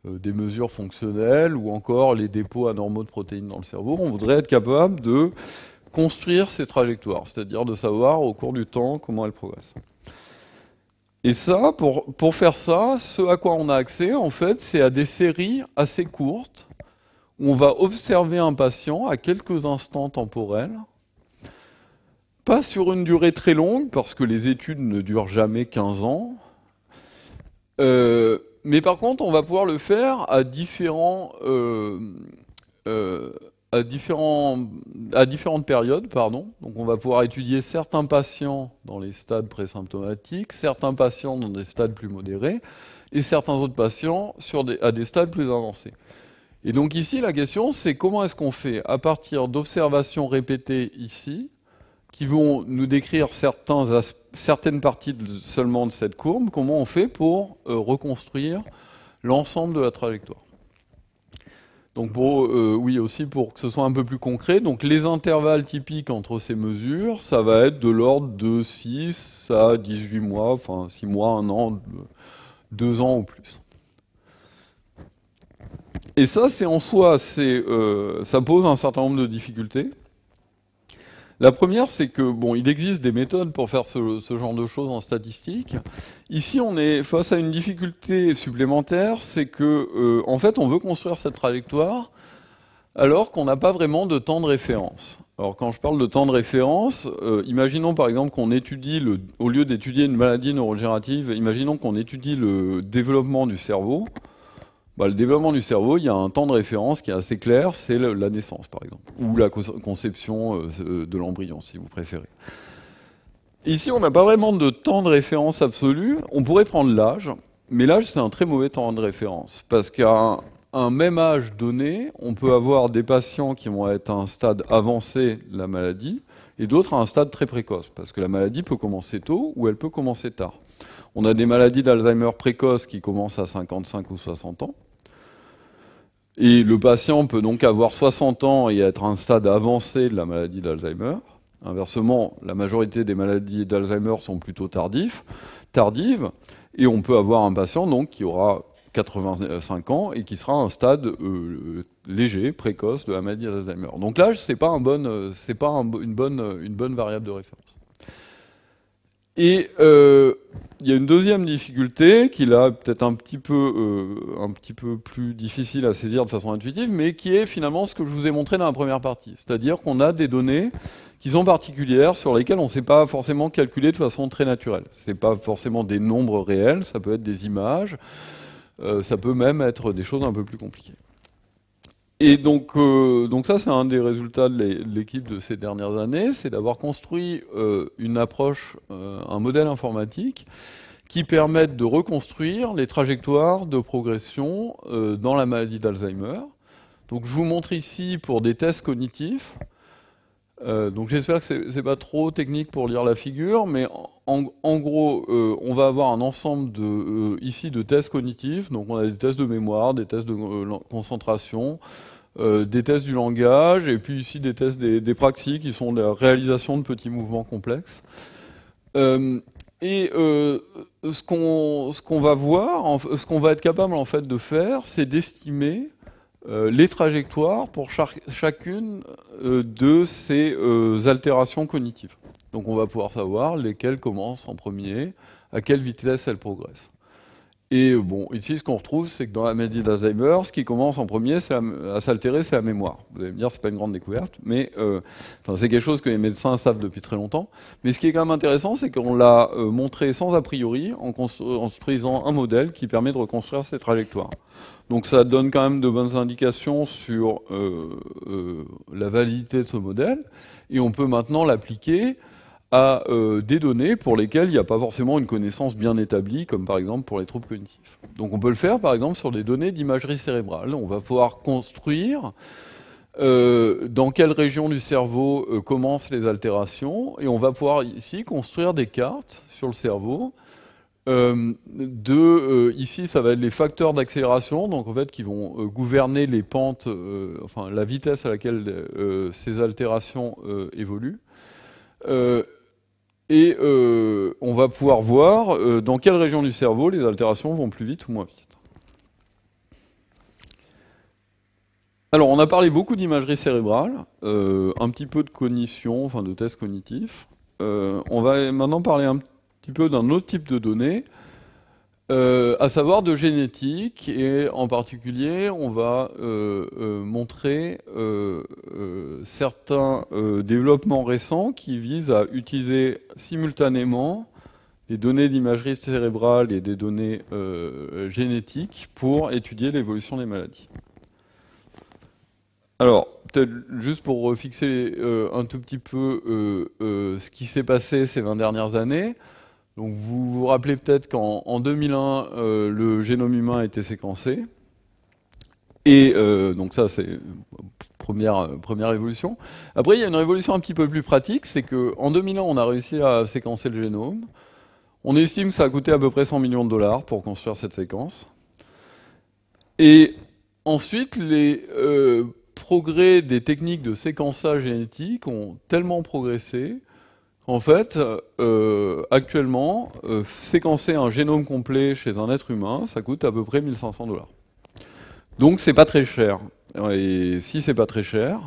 euh, des mesures fonctionnelles ou encore les dépôts anormaux de protéines dans le cerveau, on voudrait être capable de construire ces trajectoires, c'est-à-dire de savoir au cours du temps comment elles progressent. Et ça, pour, pour faire ça, ce à quoi on a accès, en fait, c'est à des séries assez courtes où on va observer un patient à quelques instants temporels pas sur une durée très longue, parce que les études ne durent jamais 15 ans. Euh, mais par contre, on va pouvoir le faire euh, euh, à différents, à différentes périodes, pardon. Donc, on va pouvoir étudier certains patients dans les stades présymptomatiques, certains patients dans des stades plus modérés, et certains autres patients à des stades plus avancés. Et donc ici, la question, c'est comment est-ce qu'on fait à partir d'observations répétées ici qui vont nous décrire certaines parties seulement de cette courbe, comment on fait pour euh, reconstruire l'ensemble de la trajectoire. Donc pour, euh, oui aussi pour que ce soit un peu plus concret, donc les intervalles typiques entre ces mesures, ça va être de l'ordre de 6 à 18 mois, enfin 6 mois, 1 an, 2 ans ou plus. Et ça, c'est en soi, euh, ça pose un certain nombre de difficultés. La première, c'est que bon, il existe des méthodes pour faire ce, genre de choses en statistique. Ici, on est face à une difficulté supplémentaire, c'est que euh, fait, on veut construire cette trajectoire alors qu'on n'a pas vraiment de temps de référence. Alors quand je parle de temps de référence, euh, imaginons par exemple qu'on étudie, au lieu d'étudier une maladie neurodégénérative, imaginons qu'on étudie le développement du cerveau. Bah, le développement du cerveau, il y a un temps de référence qui est assez clair, c'est la naissance par exemple, ou la conception euh, euh, de l'embryon si vous préférez. Ici, on n'a pas vraiment de temps de référence absolu. On pourrait prendre l'âge, mais l'âge, c'est un très mauvais temps de référence. Parce qu'à un, même âge donné, on peut avoir des patients qui vont être à un stade avancé de la maladie et d'autres à un stade très précoce. Parce que la maladie peut commencer tôt ou elle peut commencer tard. On a des maladies d'Alzheimer précoces qui commencent à 55 ou 60 ans. Et le patient peut donc avoir 60 ans et être à un stade avancé de la maladie d'Alzheimer. Inversement, la majorité des maladies d'Alzheimer sont plutôt tardives, tardives, et on peut avoir un patient qui aura 85 ans et qui sera à un stade euh, léger, précoce de la maladie d'Alzheimer. Donc l'âge, c'est pas euh, pas une bonne variable de référence. Et euh, il y a une deuxième difficulté qui là peut-être un petit peu euh, un petit peu plus difficile à saisir de façon intuitive, mais qui est finalement ce que je vous ai montré dans la première partie, c'est-à-dire qu'on a des données qui sont particulières sur lesquelles on ne sait pas forcément calculer de façon très naturelle. Ce C'est pas forcément des nombres réels, ça peut être des images, euh, ça peut même être des choses un peu plus compliquées. Et donc, euh, donc ça, c'est un des résultats de l'équipe de ces dernières années, c'est d'avoir construit euh, une approche, euh, un modèle informatique qui permette de reconstruire les trajectoires de progression dans la maladie d'Alzheimer. Donc, je vous montre ici pour des tests cognitifs euh, donc j'espère que c'est, pas trop technique pour lire la figure, mais en, gros, euh, on va avoir un ensemble de, euh, ici de tests cognitifs. Donc on a des tests de mémoire, des tests de concentration, des tests du langage, et puis ici des tests des, praxis qui sont la réalisation de petits mouvements complexes. Et ce qu'on ce qu'on va voir, ce qu'on va être capable en fait de faire, c'est d'estimer euh, les trajectoires pour chacune euh, de ces euh, altérations cognitives. Donc on va pouvoir savoir lesquelles commencent en premier, à quelle vitesse elles progressent. Et bon, ici, ce qu'on retrouve, c'est que dans la maladie d'Alzheimer, ce qui commence en premier à s'altérer, c'est la mémoire. Vous allez me dire, c'est pas une grande découverte, mais euh, c'est quelque chose que les médecins savent depuis très longtemps. Mais ce qui est quand même intéressant, c'est qu'on l'a euh, montré sans a priori en construisant un modèle qui permet de reconstruire ces trajectoires. Donc ça donne quand même de bonnes indications sur euh, euh la validité de ce modèle, et on peut maintenant l'appliquer à euh, des données pour lesquelles il n'y a pas forcément une connaissance bien établie, comme par exemple pour les troubles cognitifs. Donc on peut le faire par exemple sur des données d'imagerie cérébrale. On va pouvoir construire euh, dans quelle région du cerveau euh, commencent les altérations, et on va pouvoir ici construire des cartes sur le cerveau. de, ici, ça va être les facteurs d'accélération, donc en fait qui vont gouverner les pentes, enfin la vitesse à laquelle ces altérations évoluent. Et euh, on va pouvoir voir euh, dans quelle région du cerveau les altérations vont plus vite ou moins vite. Alors, on a parlé beaucoup d'imagerie cérébrale, euh, un petit peu de cognition, enfin de tests cognitifs. on va maintenant parler un petit peu d'un autre type de données euh, à savoir de génétique, et en particulier, on va euh, euh, montrer certains développements récents qui visent à utiliser simultanément des données d'imagerie cérébrale et des données génétiques pour étudier l'évolution des maladies. Alors, peut-être juste pour fixer un tout petit peu ce qui s'est passé ces 20 dernières années, donc vous vous rappelez peut-être qu'en 2001, euh, le génome humain a été séquencé. Et euh, donc ça, c'est euh, première première révolution. Après, il y a une révolution un petit peu plus pratique, c'est qu'en 2001, on a réussi à séquencer le génome. On estime que ça a coûté à peu près 100 millions de dollars pour construire cette séquence. Et ensuite, les progrès des techniques de séquençage génétique ont tellement progressé en fait, euh, actuellement, euh, séquencer un génome complet chez un être humain, ça coûte à peu près 1500 dollars. Donc c'est pas très cher. Et si c'est pas très cher,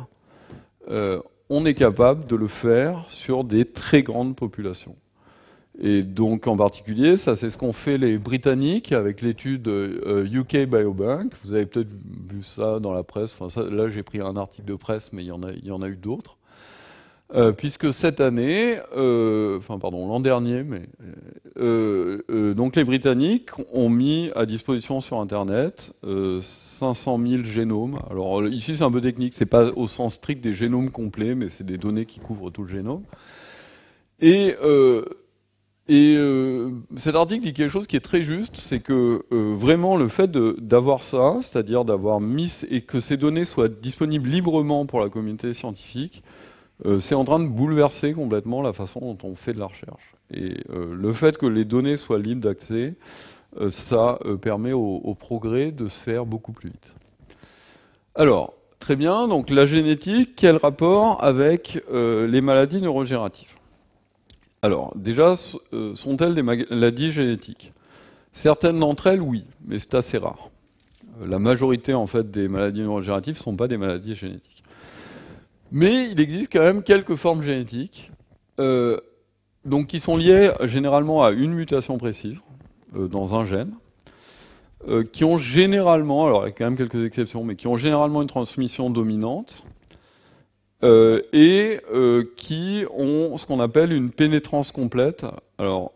euh, on est capable de le faire sur des très grandes populations. Et donc en particulier, ça c'est ce qu'ont fait les Britanniques avec l'étude UK Biobank. Vous avez peut-être vu ça dans la presse. Enfin, là j'ai pris un article de presse, mais il y en a eu d'autres. Euh, puisque cette année, euh, enfin pardon, l'an dernier, mais euh, donc les Britanniques ont mis à disposition sur Internet 500 000 génomes. Alors ici c'est un peu technique, c'est pas au sens strict des génomes complets, mais c'est des données qui couvrent tout le génome. Et cet article dit quelque chose qui est très juste, c'est que vraiment le fait d'avoir ça, c'est-à-dire d'avoir mis et que ces données soient disponibles librement pour la communauté scientifique, euh, c'est en train de bouleverser complètement la façon dont on fait de la recherche. Et euh, le fait que les données soient libres d'accès, euh, ça permet au, progrès de se faire beaucoup plus vite. Alors, très bien, donc la génétique, quel rapport avec les maladies neurogénératives Alors, déjà, sont-elles des maladies génétiques Certaines d'entre elles, oui, mais c'est assez rare. La majorité en fait des maladies neurogénératives ne sont pas des maladies génétiques. Mais il existe quand même quelques formes génétiques, euh, donc qui sont liées généralement à une mutation précise euh, dans un gène, euh, qui ont généralement, alors il y a quand même quelques exceptions, mais qui ont généralement une transmission dominante et qui ont ce qu'on appelle une pénétrance complète. Alors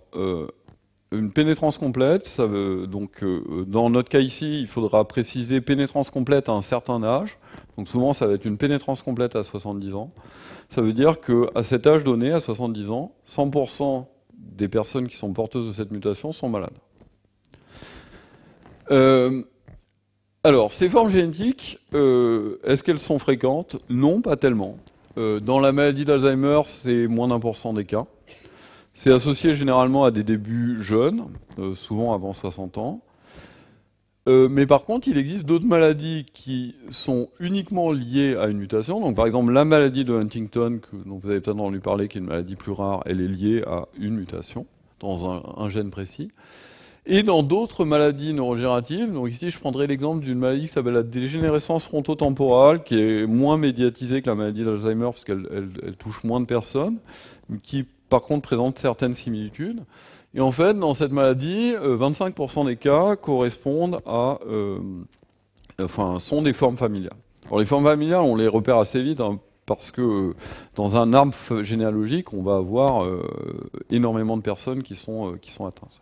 une pénétrance complète, ça veut, donc dans notre cas ici, il faudra préciser pénétrance complète à un certain âge. Donc souvent, ça va être une pénétrance complète à 70 ans. Ça veut dire qu'à cet âge donné, à 70 ans, 100% des personnes qui sont porteuses de cette mutation sont malades. Euh, alors, ces formes génétiques, euh, est-ce qu'elles sont fréquentes Non, pas tellement. Euh, dans la maladie d'Alzheimer, c'est moins d'un pour cent des cas. C'est associé généralement à des débuts jeunes, souvent avant 60 ans. Euh, mais par contre, il existe d'autres maladies qui sont uniquement liées à une mutation. Donc, par exemple, la maladie de Huntington, que, dont vous avez peut-être entendu parler, qui est une maladie plus rare, elle est liée à une mutation dans un, gène précis. Et dans d'autres maladies neurogénératives, donc ici je prendrai l'exemple d'une maladie qui s'appelle la dégénérescence frontotemporale, qui est moins médiatisée que la maladie d'Alzheimer parce qu'elle elle touche moins de personnes, qui par contre présentent certaines similitudes. Et en fait, dans cette maladie, 25% euh, des cas correspondent à, euh, enfin, sont des formes familiales. Alors les formes familiales, on les repère assez vite hein, parce que euh, dans un arbre généalogique, on va avoir énormément de personnes qui sont, qui sont atteintes.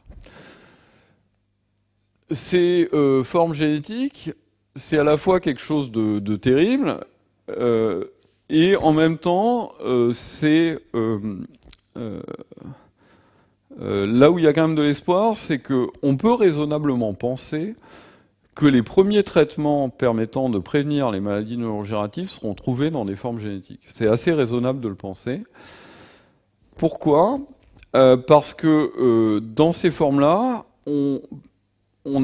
Ces formes génétiques, c'est à la fois quelque chose de terrible et en même temps, c'est euh, euh, là où il y a quand même de l'espoir, c'est qu'on peut raisonnablement penser que les premiers traitements permettant de prévenir les maladies neurogénératives seront trouvés dans des formes génétiques. C'est assez raisonnable de le penser. Pourquoi euh, Parce que dans ces formes-là, on,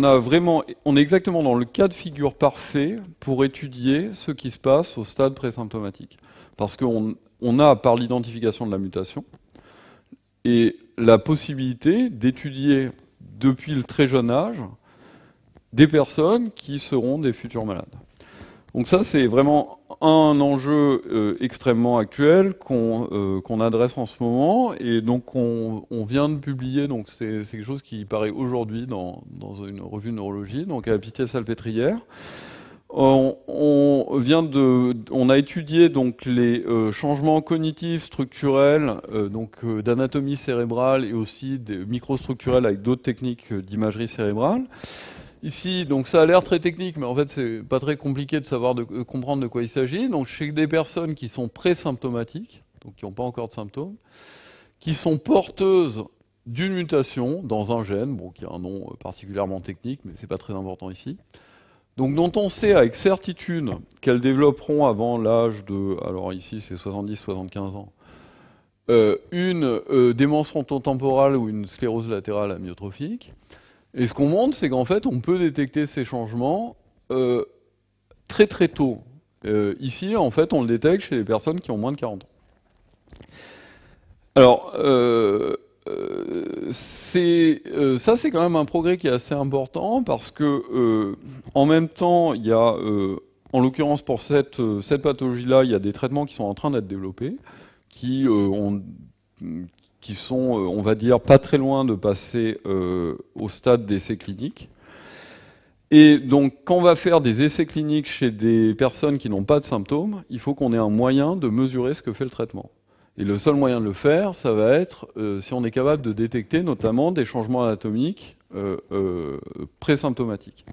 est exactement dans le cas de figure parfait pour étudier ce qui se passe au stade présymptomatique. Parce qu'on a, par l'identification de la mutation, et la possibilité d'étudier depuis le très jeune âge des personnes qui seront des futurs malades. Donc ça, c'est vraiment un enjeu euh, extrêmement actuel euh, qu'on adresse en ce moment. Et donc on, vient de publier, donc c'est quelque chose qui paraît aujourd'hui dans, une revue de neurologie, donc à Pitié Salpêtrière. On, a étudié donc les euh, changements cognitifs, structurels, euh, donc euh, d'anatomie cérébrale et aussi des microstructurels avec d'autres techniques d'imagerie cérébrale. Ici, donc ça a l'air très technique, mais en fait c'est pas très compliqué de savoir de, comprendre de quoi il s'agit. Donc chez des personnes qui sont présymptomatiques, donc qui n'ont pas encore de symptômes, qui sont porteuses d'une mutation dans un gène, bon qui a un nom particulièrement technique, mais c'est pas très important ici donc dont on sait avec certitude qu'elles développeront avant l'âge de, alors ici c'est 70-75 ans, euh, une euh, démence frontotemporale ou une sclérose latérale amyotrophique. Et ce qu'on montre, c'est qu'en fait, on peut détecter ces changements euh, très très tôt. ici, en fait, on le détecte chez les personnes qui ont moins de 40 ans. Alors, euh, c'est euh, ça, c'est quand même un progrès qui est assez important parce que euh, en même temps, il y a, en l'occurrence pour cette cette pathologie-là, il y a des traitements qui sont en train d'être développés, qui qui sont, on va dire, pas très loin de passer au stade d'essai clinique. Et donc, quand on va faire des essais cliniques chez des personnes qui n'ont pas de symptômes, il faut qu'on ait un moyen de mesurer ce que fait le traitement. Et le seul moyen de le faire, ça va être euh, si on est capable de détecter notamment des changements anatomiques euh, euh, présymptomatiques.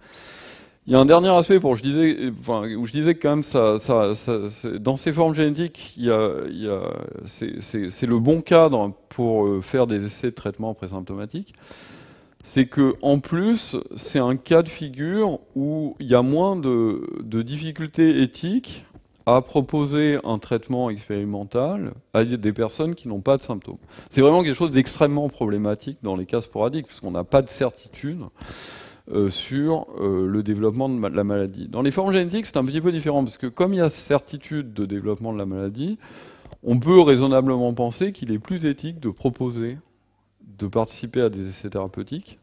Il y a un dernier aspect pour, je où je disais que quand même, dans ces formes génétiques, c'est le bon cadre pour faire des essais de traitement présymptomatique. C'est que en plus, c'est un cas de figure où il y a moins de difficultés éthiques à proposer un traitement expérimental à des personnes qui n'ont pas de symptômes. C'est vraiment quelque chose d'extrêmement problématique dans les cas sporadiques, puisqu'on n'a pas de certitude euh, sur euh, le développement de, la maladie. Dans les formes génétiques, c'est un petit peu différent, parce que comme il y a certitude de développement de la maladie, on peut raisonnablement penser qu'il est plus éthique de proposer de participer à des essais thérapeutiques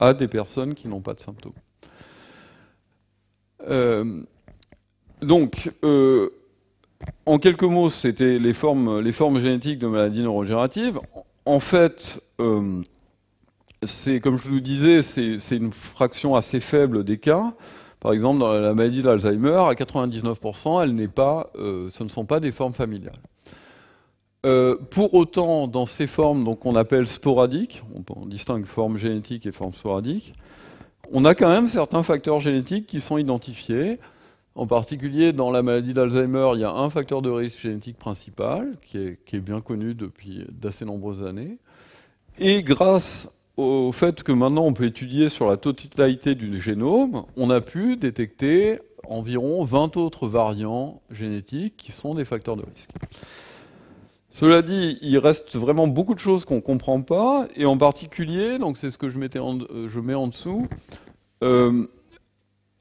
à des personnes qui n'ont pas de symptômes. Euh, donc, euh, en quelques mots, c'était les formes, génétiques de maladies neurogénératives. En fait, euh, comme je vous disais, c'est une fraction assez faible des cas. Par exemple, dans la maladie d'Alzheimer, à 99%, elle pas, euh, ce ne sont pas des formes familiales. pour autant, dans ces formes qu'on appelle sporadiques, on, on, distingue formes génétiques et formes sporadiques, on a quand même certains facteurs génétiques qui sont identifiés. En particulier, dans la maladie d'Alzheimer, il y a un facteur de risque génétique principal qui est, bien connu depuis d'assez nombreuses années. Et grâce au fait que maintenant on peut étudier sur la totalité du génome, on a pu détecter environ 20 autres variants génétiques qui sont des facteurs de risque. Cela dit, il reste vraiment beaucoup de choses qu'on ne comprend pas, et en particulier, donc c'est ce que je, mettais euh, je mets en dessous, euh,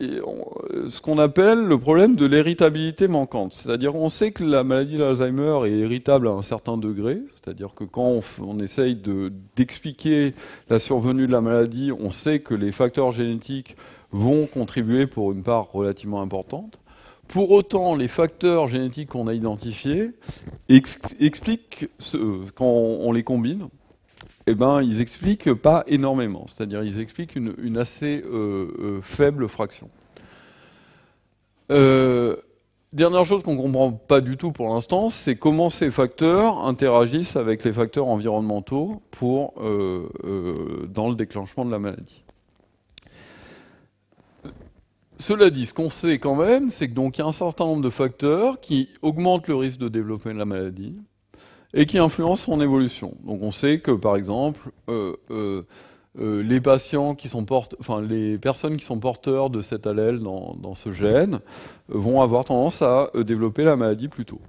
euh, ce qu'on appelle le problème de l'héritabilité manquante. C'est-à-dire, on sait que la maladie d'Alzheimer est héritable à un certain degré. C'est-à-dire que quand on, essaye d'expliquer la survenue de la maladie, on sait que les facteurs génétiques vont contribuer pour une part relativement importante. Pour autant, les facteurs génétiques qu'on a identifiés expliquent ce, euh, quand on les combine, eh ben, ils expliquent pas énormément, c'est-à-dire ils expliquent une, assez euh, euh, faible fraction. Euh, dernière chose qu'on ne comprend pas du tout pour l'instant, c'est comment ces facteurs interagissent avec les facteurs environnementaux pour, dans le déclenchement de la maladie. Cela dit, ce qu'on sait quand même, c'est qu'il y a un certain nombre de facteurs qui augmentent le risque de développer de la maladie, et qui influence son évolution. Donc on sait que, par exemple, euh, euh, euh, les patients qui sont enfin les personnes qui sont porteurs de cet allèle dans, ce gène vont avoir tendance à développer la maladie plus tôt.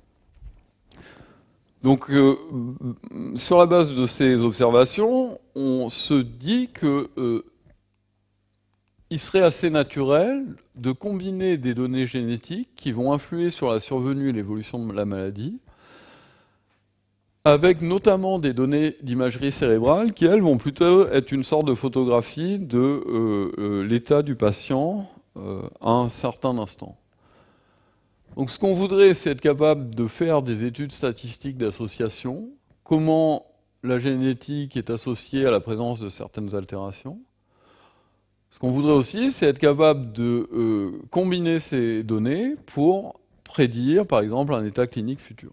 Donc, sur la base de ces observations, on se dit que il serait assez naturel de combiner des données génétiques qui vont influer sur la survenue et l'évolution de la maladie avec notamment des données d'imagerie cérébrale qui, elles, vont plutôt être une sorte de photographie de euh, euh, l'état du patient euh, à un certain instant. Donc ce qu'on voudrait, c'est être capable de faire des études statistiques d'association, comment la génétique est associée à la présence de certaines altérations. Ce qu'on voudrait aussi, c'est être capable de combiner ces données pour prédire, par exemple, un état clinique futur.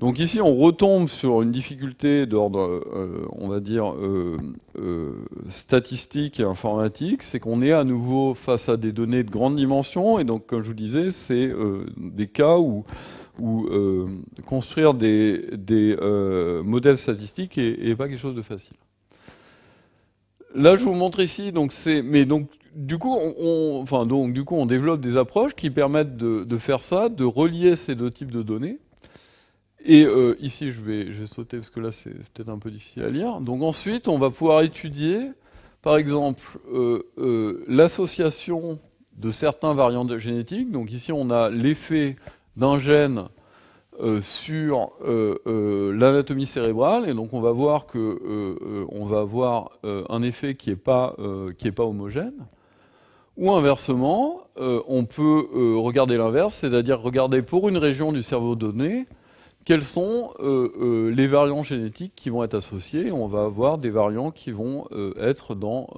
Donc ici, on retombe sur une difficulté d'ordre, euh, on va dire, euh, euh, statistique et informatique, c'est qu'on est à nouveau face à des données de grande dimension, et donc, comme je vous disais, c'est euh, des cas où, où construire des, des modèles statistiques n'est pas quelque chose de facile. Là, je vous montre ici, donc c'est, mais donc du coup, on, on, enfin, donc, du coup, on développe des approches qui permettent de faire ça, de relier ces deux types de données. Et euh, ici, je vais, sauter parce que là, c'est peut-être un peu difficile à lire. Donc ensuite, on va pouvoir étudier, par exemple, euh, euh, l'association de certains variants génétiques. Donc ici, on a l'effet d'un gène sur l'anatomie cérébrale, et donc on va voir que on va avoir un effet qui n'est pas pas homogène. Ou inversement, on peut regarder l'inverse, c'est-à-dire regarder pour une région du cerveau donnée, quels sont euh, euh, les variants génétiques qui vont être associés. On va avoir des variants qui vont euh, être dans,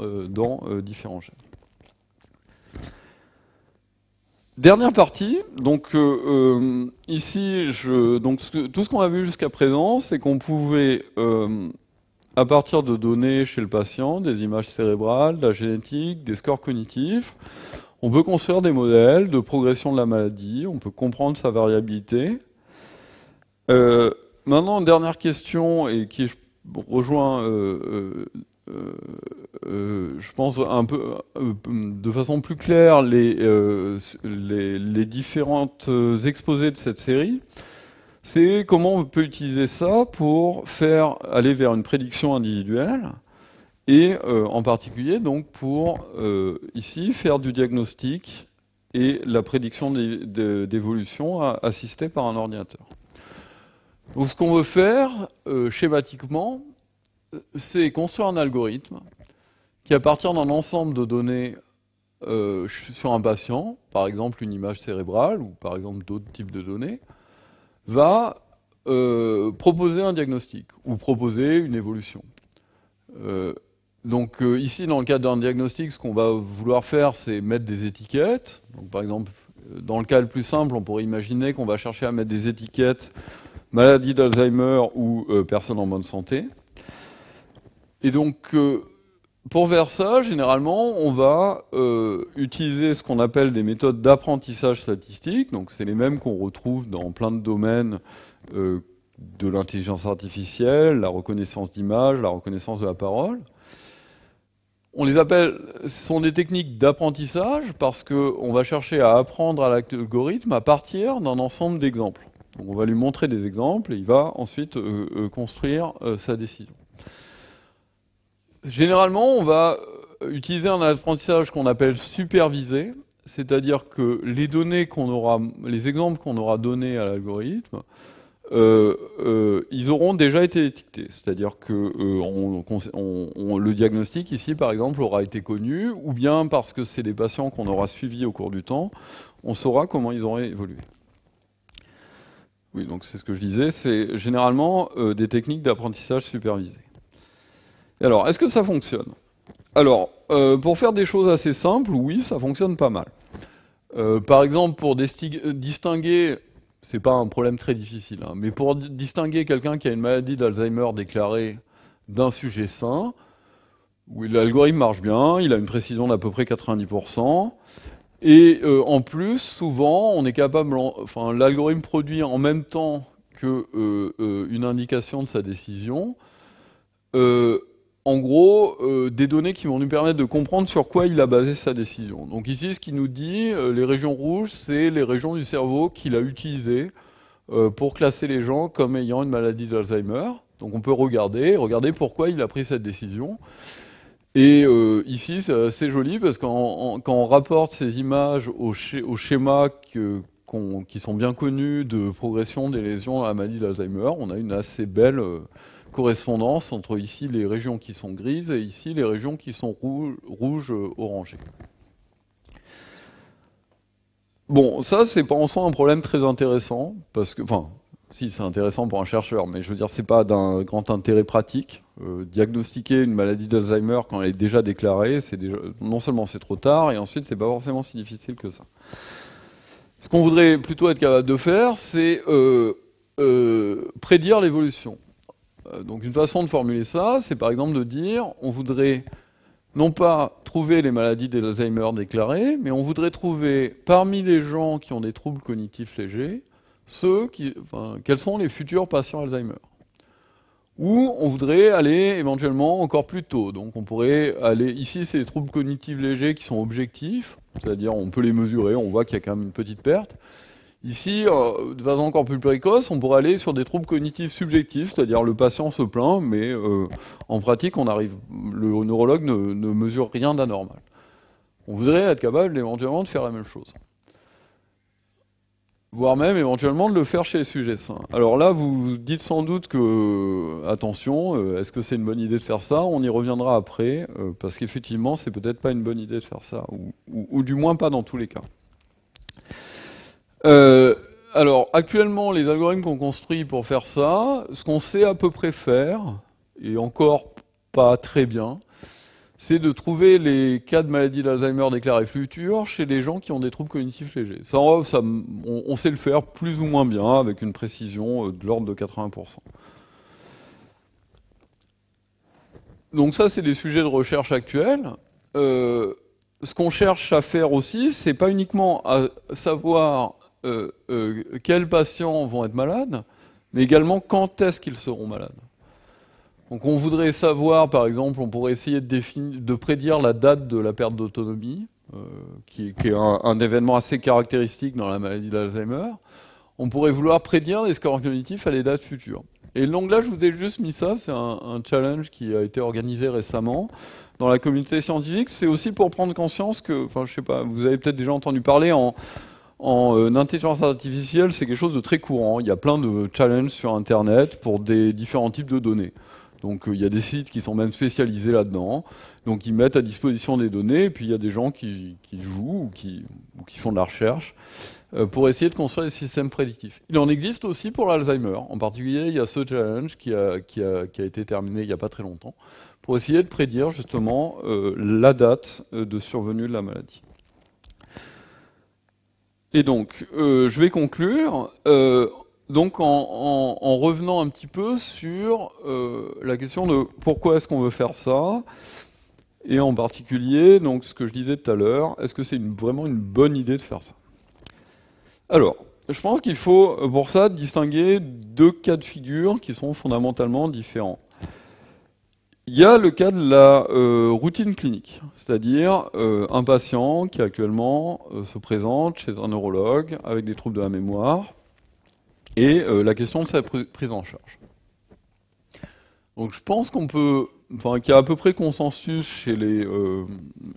différents gènes. Dernière partie, donc ici, donc, tout ce qu'on a vu jusqu'à présent, c'est qu'on pouvait, à partir de données chez le patient, des images cérébrales, de la génétique, des scores cognitifs, on peut construire des modèles de progression de la maladie, on peut comprendre sa variabilité, euh, maintenant, dernière question, et qui rejoint, euh, euh, je pense, un peu de façon plus claire les, les, les, différentes exposés de cette série. C'est comment on peut utiliser ça pour faire aller vers une prédiction individuelle et en particulier donc pour ici faire du diagnostic et la prédiction d'évolution assistée par un ordinateur. Donc ce qu'on veut faire, euh, schématiquement, c'est construire un algorithme qui, à partir d'un ensemble de données euh, sur un patient, par exemple une image cérébrale ou par exemple d'autres types de données, va euh, proposer un diagnostic ou proposer une évolution. donc ici, dans le cadre d'un diagnostic, ce qu'on va vouloir faire, c'est mettre des étiquettes. par exemple, dans le cas le plus simple, on pourrait imaginer qu'on va chercher à mettre des étiquettes maladie d'Alzheimer ou euh, personne en bonne santé. Et donc, euh, pour faire ça, généralement, on va euh, utiliser ce qu'on appelle des méthodes d'apprentissage statistique. Donc, c'est les mêmes qu'on retrouve dans plein de domaines de l'intelligence artificielle, la reconnaissance d'images, la reconnaissance de la parole. On les appelle, ce sont des techniques d'apprentissage parce qu'on va chercher à apprendre à l'algorithme à partir d'un ensemble d'exemples on va lui montrer des exemples et il va ensuite euh, euh, construire euh, sa décision. Généralement, on va utiliser un apprentissage qu'on appelle supervisé, c'est-à-dire que les données qu'on aura, les exemples qu'on aura donnés à l'algorithme, ils auront déjà été étiquetés. C'est-à-dire que le diagnostic ici, par exemple, aura été connu, ou bien parce que c'est des patients qu'on aura suivis au cours du temps, on saura comment ils auraient évolué. Oui, donc c'est ce que je disais, c'est généralement euh, des techniques d'apprentissage supervisé. alors, est-ce que ça fonctionne Alors, euh, pour faire des choses assez simples, oui, ça fonctionne pas mal. Euh, par exemple, pour distinguer, c'est pas un problème très difficile, hein, mais pour distinguer quelqu'un qui a une maladie d'Alzheimer déclarée d'un sujet sain, oui, l'algorithme marche bien, il a une précision d'à peu près 90%. Et euh, en plus, souvent, on est capable, enfin, l'algorithme produit en même temps qu'une euh, euh, indication de sa décision, en gros, des données qui vont nous permettre de comprendre sur quoi il a basé sa décision. Donc ici, ce qu'il nous dit, les régions rouges, c'est les régions du cerveau qu'il a utilisées pour classer les gens comme ayant une maladie d'Alzheimer. Donc on peut regarder, regarder pourquoi il a pris cette décision. Et euh, ici, c'est assez joli parce qu'en quand on rapporte ces images au schéma schémas qui sont bien connus de progression des lésions à maladie d'Alzheimer, on a une assez belle euh, correspondance entre ici les régions qui sont grises et ici les régions qui sont rouges, euh, orangées. Bon, ça, c'est pas en soi un problème très intéressant, parce que, enfin, si, c'est intéressant pour un chercheur, mais je veux dire, ce n'est pas d'un grand intérêt pratique. Euh, diagnostiquer une maladie d'Alzheimer quand elle est déjà déclarée, non seulement c'est trop tard, et ensuite c'est pas forcément si difficile que ça. Ce qu'on voudrait plutôt être capable de faire, c'est euh, euh, prédire l'évolution. donc une façon de formuler ça, c'est par exemple de dire, on voudrait non pas trouver les maladies d'Alzheimer déclarées, mais on voudrait trouver parmi les gens qui ont des troubles cognitifs légers ceux qui, enfin, quels sont les futurs patients Alzheimer. Ou on voudrait aller éventuellement encore plus tôt. Donc on pourrait aller, ici c'est les troubles cognitifs légers qui sont objectifs, c'est-à-dire on peut les mesurer, on voit qu'il y a quand même une petite perte. Ici, euh, de façon encore plus précoce, on pourrait aller sur des troubles cognitifs subjectifs, c'est-à-dire le patient se plaint, mais euh, en pratique, on arrive, le neurologue ne mesure rien d'anormal. On voudrait être capable éventuellement de faire la même chose voire même éventuellement de le faire chez les sujets sains. Alors là, vous dites sans doute que, euh, attention, euh, est-ce que c'est une bonne idée de faire ça On y reviendra après, euh, parce qu'effectivement, c'est peut-être pas une bonne idée de faire ça, ou, du moins pas dans tous les cas. alors, actuellement, les algorithmes qu'on construit pour faire ça, ce qu'on sait à peu près faire, et encore pas très bien, c'est de trouver les cas de maladie d'Alzheimer déclarés futurs chez les gens qui ont des troubles cognitifs légers. Ça, on, sait le faire plus ou moins bien, avec une précision euh, de l'ordre de 80%. Donc ça, c'est des sujets de recherche actuels. Euh, ce qu'on cherche à faire aussi, c'est pas uniquement à savoir euh, quels patients vont être malades, mais également quand est-ce qu'ils seront malades. Donc on voudrait savoir, par exemple, on pourrait essayer de, prédire la date de la perte d'autonomie, euh, qui est, un, événement assez caractéristique dans la maladie d'Alzheimer. On pourrait vouloir prédire les scores cognitifs à des dates futures. Et donc là, je vous ai juste mis ça, c'est un, challenge qui a été organisé récemment dans la communauté scientifique. C'est aussi pour prendre conscience que, enfin, je sais pas, vous avez peut-être déjà entendu parler en, euh, intelligence artificielle, c'est quelque chose de très courant. Il y a plein de challenges sur Internet pour des différents types de données. Donc euh, il y a des sites qui sont même spécialisés là-dedans. Donc ils mettent à disposition des données, et puis il y a des gens qui, jouent ou qui, font de la recherche euh, pour essayer de construire des systèmes prédictifs. Il en existe aussi pour l'Alzheimer. En particulier, il y a ce challenge qui a, été terminé il n'y a pas très longtemps, pour essayer de prédire justement euh, la date de survenue de la maladie. Et donc, je vais conclure donc en, revenant un petit peu sur euh, la question de pourquoi est-ce qu'on veut faire ça, et en particulier donc ce que je disais tout à l'heure, est-ce que c'est vraiment une bonne idée de faire ça Alors, je pense qu'il faut pour ça distinguer deux cas de figure qui sont fondamentalement différents. Il y a le cas de la euh, routine clinique, c'est-à-dire euh, un patient qui actuellement se présente chez un neurologue avec des troubles de la mémoire et euh, la question de sa prise en charge. Donc je pense qu'on peut, enfin qu'il y a à peu près consensus chez les, euh,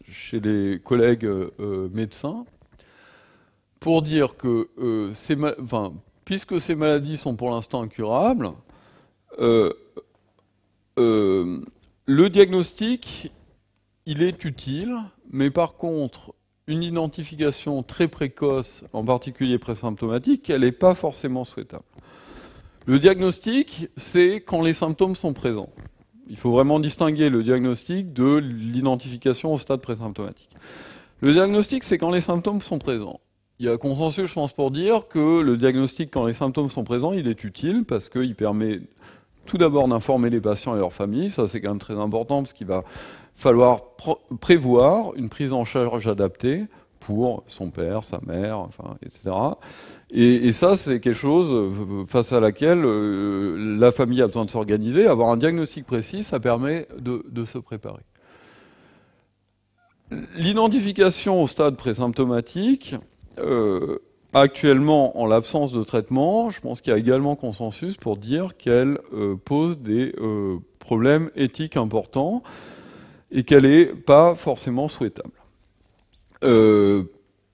chez les collègues euh, médecins pour dire que puisque ces maladies sont pour l'instant incurables, le diagnostic, il est utile, mais par contre, une identification très précoce, en particulier présymptomatique, elle n'est pas forcément souhaitable. Le diagnostic, c'est quand les symptômes sont présents. Il faut vraiment distinguer le diagnostic de l'identification au stade présymptomatique. Le diagnostic, c'est quand les symptômes sont présents. Il y a consensus, je pense, pour dire que le diagnostic, quand les symptômes sont présents, il est utile parce qu'il permet tout d'abord d'informer les patients et leurs familles. Ça, c'est quand même très important parce qu'il va falloir prévoir une prise en charge adaptée pour son père, sa mère, enfin, etc. Et, ça, c'est quelque chose euh, face à laquelle euh, la famille a besoin de s'organiser. Avoir un diagnostic précis, ça permet de, se préparer. L'identification au stade présymptomatique, euh, actuellement, en l'absence de traitement, je pense qu'il y a également consensus pour dire qu'elle euh, pose des problèmes éthiques importants et qu'elle n'est pas forcément souhaitable. Euh,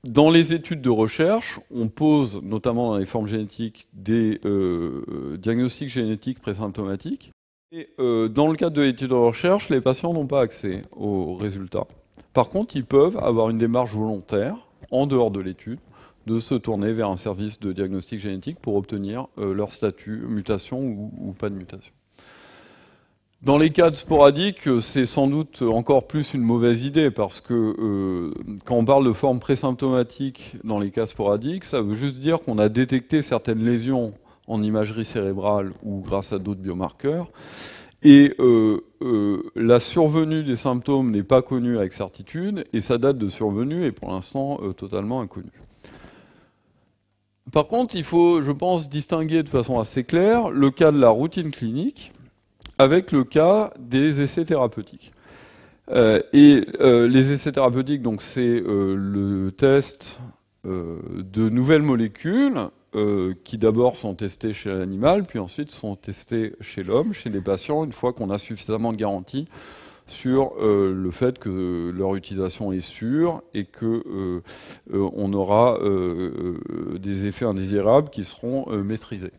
dans les études de recherche, on pose, notamment dans les formes génétiques, des euh, euh, diagnostics génétiques présymptomatiques. Et dans le cadre de l'étude de recherche, les patients n'ont pas accès aux résultats. Par contre, ils peuvent avoir une démarche volontaire, en dehors de l'étude, de se tourner vers un service de diagnostic génétique pour obtenir leur statut mutation ou pas de mutation. Dans les cas sporadiques, c'est sans doute encore plus une mauvaise idée parce que euh, quand on parle de forme présymptomatique dans les cas sporadiques, ça veut juste dire qu'on a détecté certaines lésions en imagerie cérébrale ou grâce à d'autres biomarqueurs. Et euh, euh, la survenue des symptômes n'est pas connue avec certitude et sa date de survenue est pour l'instant totalement inconnue. Par contre, il faut, je pense, distinguer de façon assez claire le cas de la routine clinique avec le cas des essais thérapeutiques. Euh, et euh, les essais thérapeutiques, donc c'est euh, le test de nouvelles molécules qui d'abord sont testées chez l'animal, puis ensuite sont testées chez l'homme, chez les patients, une fois qu'on a suffisamment de garanties sur le fait que leur utilisation est sûre et que on aura des effets indésirables qui seront maîtrisés.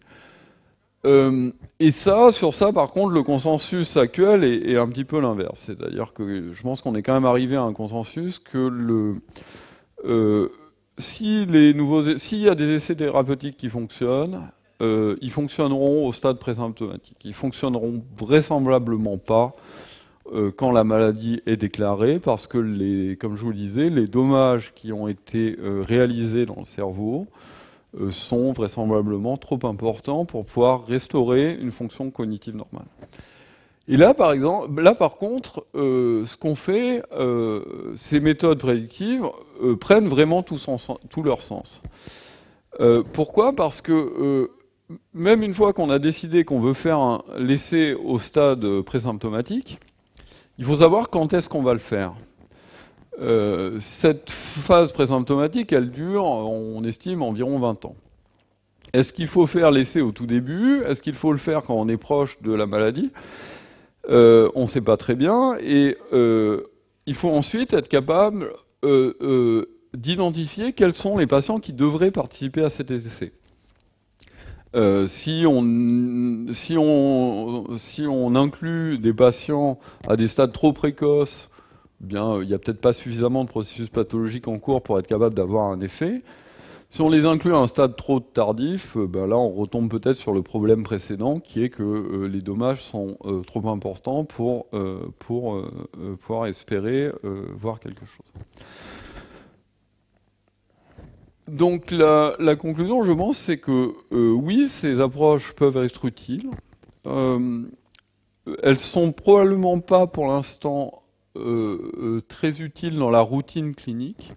Euh, et ça, sur ça, par contre, le consensus actuel est, un petit peu l'inverse. C'est-à-dire que je pense qu'on est quand même arrivé à un consensus que euh, si les nouveaux s'il y a des essais thérapeutiques qui fonctionnent, euh, ils fonctionneront au stade présymptomatique. Ils fonctionneront vraisemblablement pas quand la maladie est déclarée, parce que les, comme je vous le disais, les dommages qui ont été réalisés dans le cerveau euh, sont vraisemblablement trop importants pour pouvoir restaurer une fonction cognitive normale. Et là, par exemple, là par contre, euh, ce qu'on fait, euh, ces méthodes prédictives prennent vraiment tout, leur sens. pourquoi Parce que même une fois qu'on a décidé qu'on veut faire un l'essai au stade présymptomatique, il faut savoir quand est-ce qu'on va le faire. Euh, cette phase présymptomatique, elle dure, on estime, environ 20 ans. Est-ce qu'il faut faire l'essai au tout début Est-ce qu'il faut le faire quand on est proche de la maladie euh, On ne sait pas très bien. Et euh, il faut ensuite être capable d'identifier quels sont les patients qui devraient participer à cet essai. si, si on inclut des patients à des stades trop précoces eh euh, il n'y a peut-être pas suffisamment de processus pathologiques en cours pour être capable d'avoir un effet. Si on les inclut à un stade trop tardif, euh, ben là on retombe peut-être sur le problème précédent qui est que euh, les dommages sont trop importants pour, pour pouvoir espérer voir quelque chose. Donc la, conclusion, je pense, c'est que oui, ces approches peuvent être utiles. elles sont probablement pas pour l'instant euh, euh, très utiles dans la routine clinique,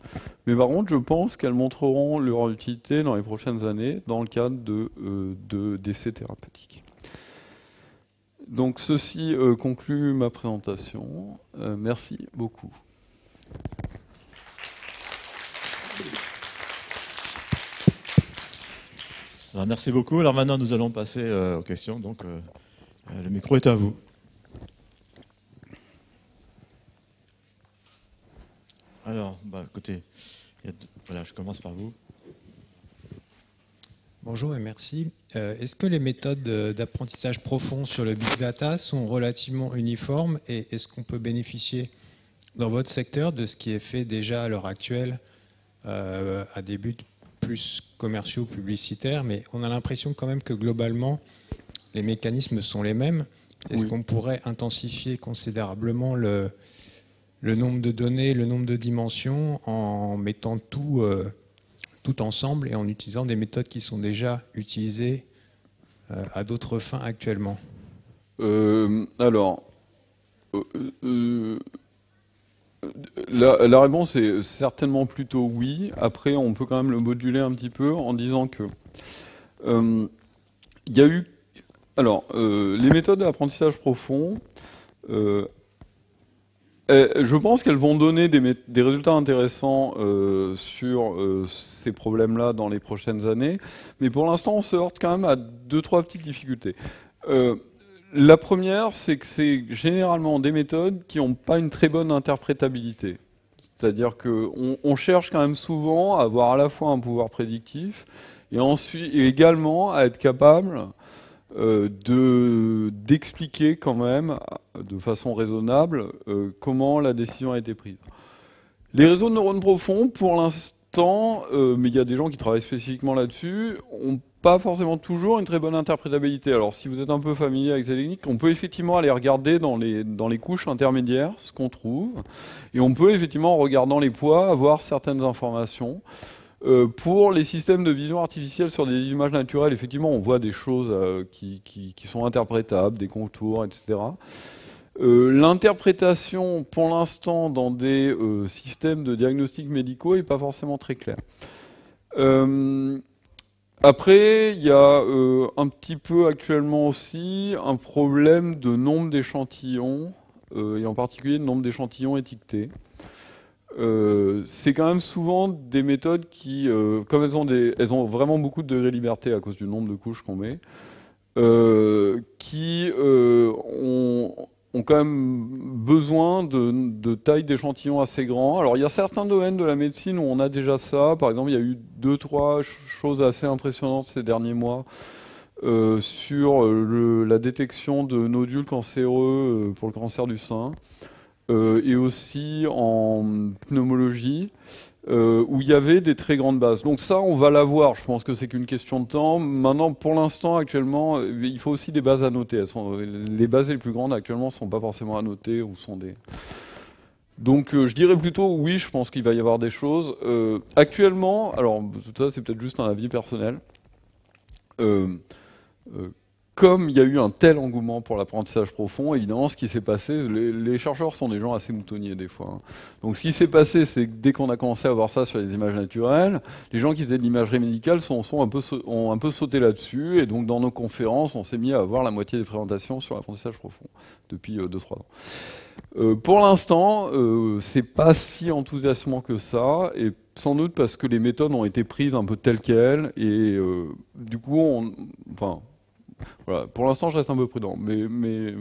mais par contre, je pense qu'elles montreront leur utilité dans les prochaines années dans le cadre de, euh, d'essais thérapeutiques. Donc ceci conclut ma présentation. merci beaucoup. merci beaucoup. Alors maintenant, nous allons passer aux questions. Donc, le micro est à vous. voilà, je commence par vous. Bonjour et merci. Euh, est-ce que les méthodes euh, d'apprentissage profond sur le big data sont relativement uniformes et est-ce qu'on peut bénéficier dans votre secteur de ce qui est fait déjà à l'heure actuelle euh, à des buts plus commerciaux, publicitaires, mais on a l'impression quand même que globalement, les mécanismes sont les mêmes. Est-ce qu'on pourrait intensifier considérablement le, le nombre de données, le nombre de dimensions, en mettant tout, euh, tout ensemble et en utilisant des méthodes qui sont déjà utilisées euh, à d'autres fins actuellement euh, Alors, la, réponse est certainement plutôt oui. Après, on peut quand même le moduler un petit peu en disant que il y a eu... Alors, les méthodes d'apprentissage profond, euh, je pense qu'elles vont donner des, résultats intéressants euh, sur euh, ces problèmes-là dans les prochaines années, mais pour l'instant, on se heurte quand même à deux, trois petites difficultés. la première, c'est que c'est généralement des méthodes qui n'ont pas une très bonne interprétabilité. C'est-à-dire qu'on cherche quand même souvent à avoir à la fois un pouvoir prédictif et, ensuite, et également à être capable euh, de d'expliquer quand même de façon raisonnable euh, comment la décision a été prise. Les réseaux de neurones profonds, pour l'instant, euh, mais il y a des gens qui travaillent spécifiquement là-dessus, ont pas forcément toujours une très bonne interprétabilité. Alors si vous êtes un peu familier avec ces techniques, on peut effectivement aller regarder dans les, dans les couches intermédiaires ce qu'on trouve, et on peut effectivement en regardant les poids avoir certaines informations. Euh, pour les systèmes de vision artificielle sur des images naturelles, effectivement, on voit des choses euh, qui, sont interprétables, des contours, etc. Euh, l'interprétation, pour l'instant, dans des systèmes de diagnostic médicaux n'est pas forcément très claire. après, il y a un petit peu actuellement aussi un problème de nombre d'échantillons, et en particulier de nombre d'échantillons étiquetés. Euh, c'est quand même souvent des méthodes qui, euh, comme elles ont, elles ont vraiment beaucoup de degrés de liberté à cause du nombre de couches qu'on met, euh, qui ont, quand même besoin de, tailles d'échantillons assez grands. Alors il y a certains domaines de la médecine où on a déjà ça. Par exemple, il y a eu deux, trois choses assez impressionnantes ces derniers mois. sur la détection de nodules cancéreux pour le cancer du sein. Euh, et aussi en pneumologie. Euh, où il y avait des très grandes bases. Donc ça, on va l'avoir. Je pense que c'est qu'une question de temps. Maintenant, pour l'instant, actuellement, euh, il faut aussi des bases à noter. les bases les plus grandes actuellement ne sont pas forcément à noter ou sont des. Donc je dirais plutôt oui. Je pense qu'il va y avoir des choses. actuellement, alors tout ça, c'est peut-être juste un avis personnel comme il y a eu un tel engouement pour l'apprentissage profond, évidemment, ce qui s'est passé, les, chercheurs sont des gens assez moutonniers des fois. Hein. Donc ce qui s'est passé, c'est que dès qu'on a commencé à voir ça sur les images naturelles, les gens qui faisaient de l'imagerie médicale sont, un peu, ont un peu sauté là-dessus, et donc dans nos conférences, on s'est mis à avoir la moitié des présentations sur l'apprentissage profond depuis 2-3 euh, ans. Euh, pour l'instant, euh, c'est pas si enthousiasmant que ça, et sans doute parce que les méthodes ont été prises un peu telles quelles, et du coup, on, enfin, voilà. Pour l'instant, je reste un peu prudent, mais,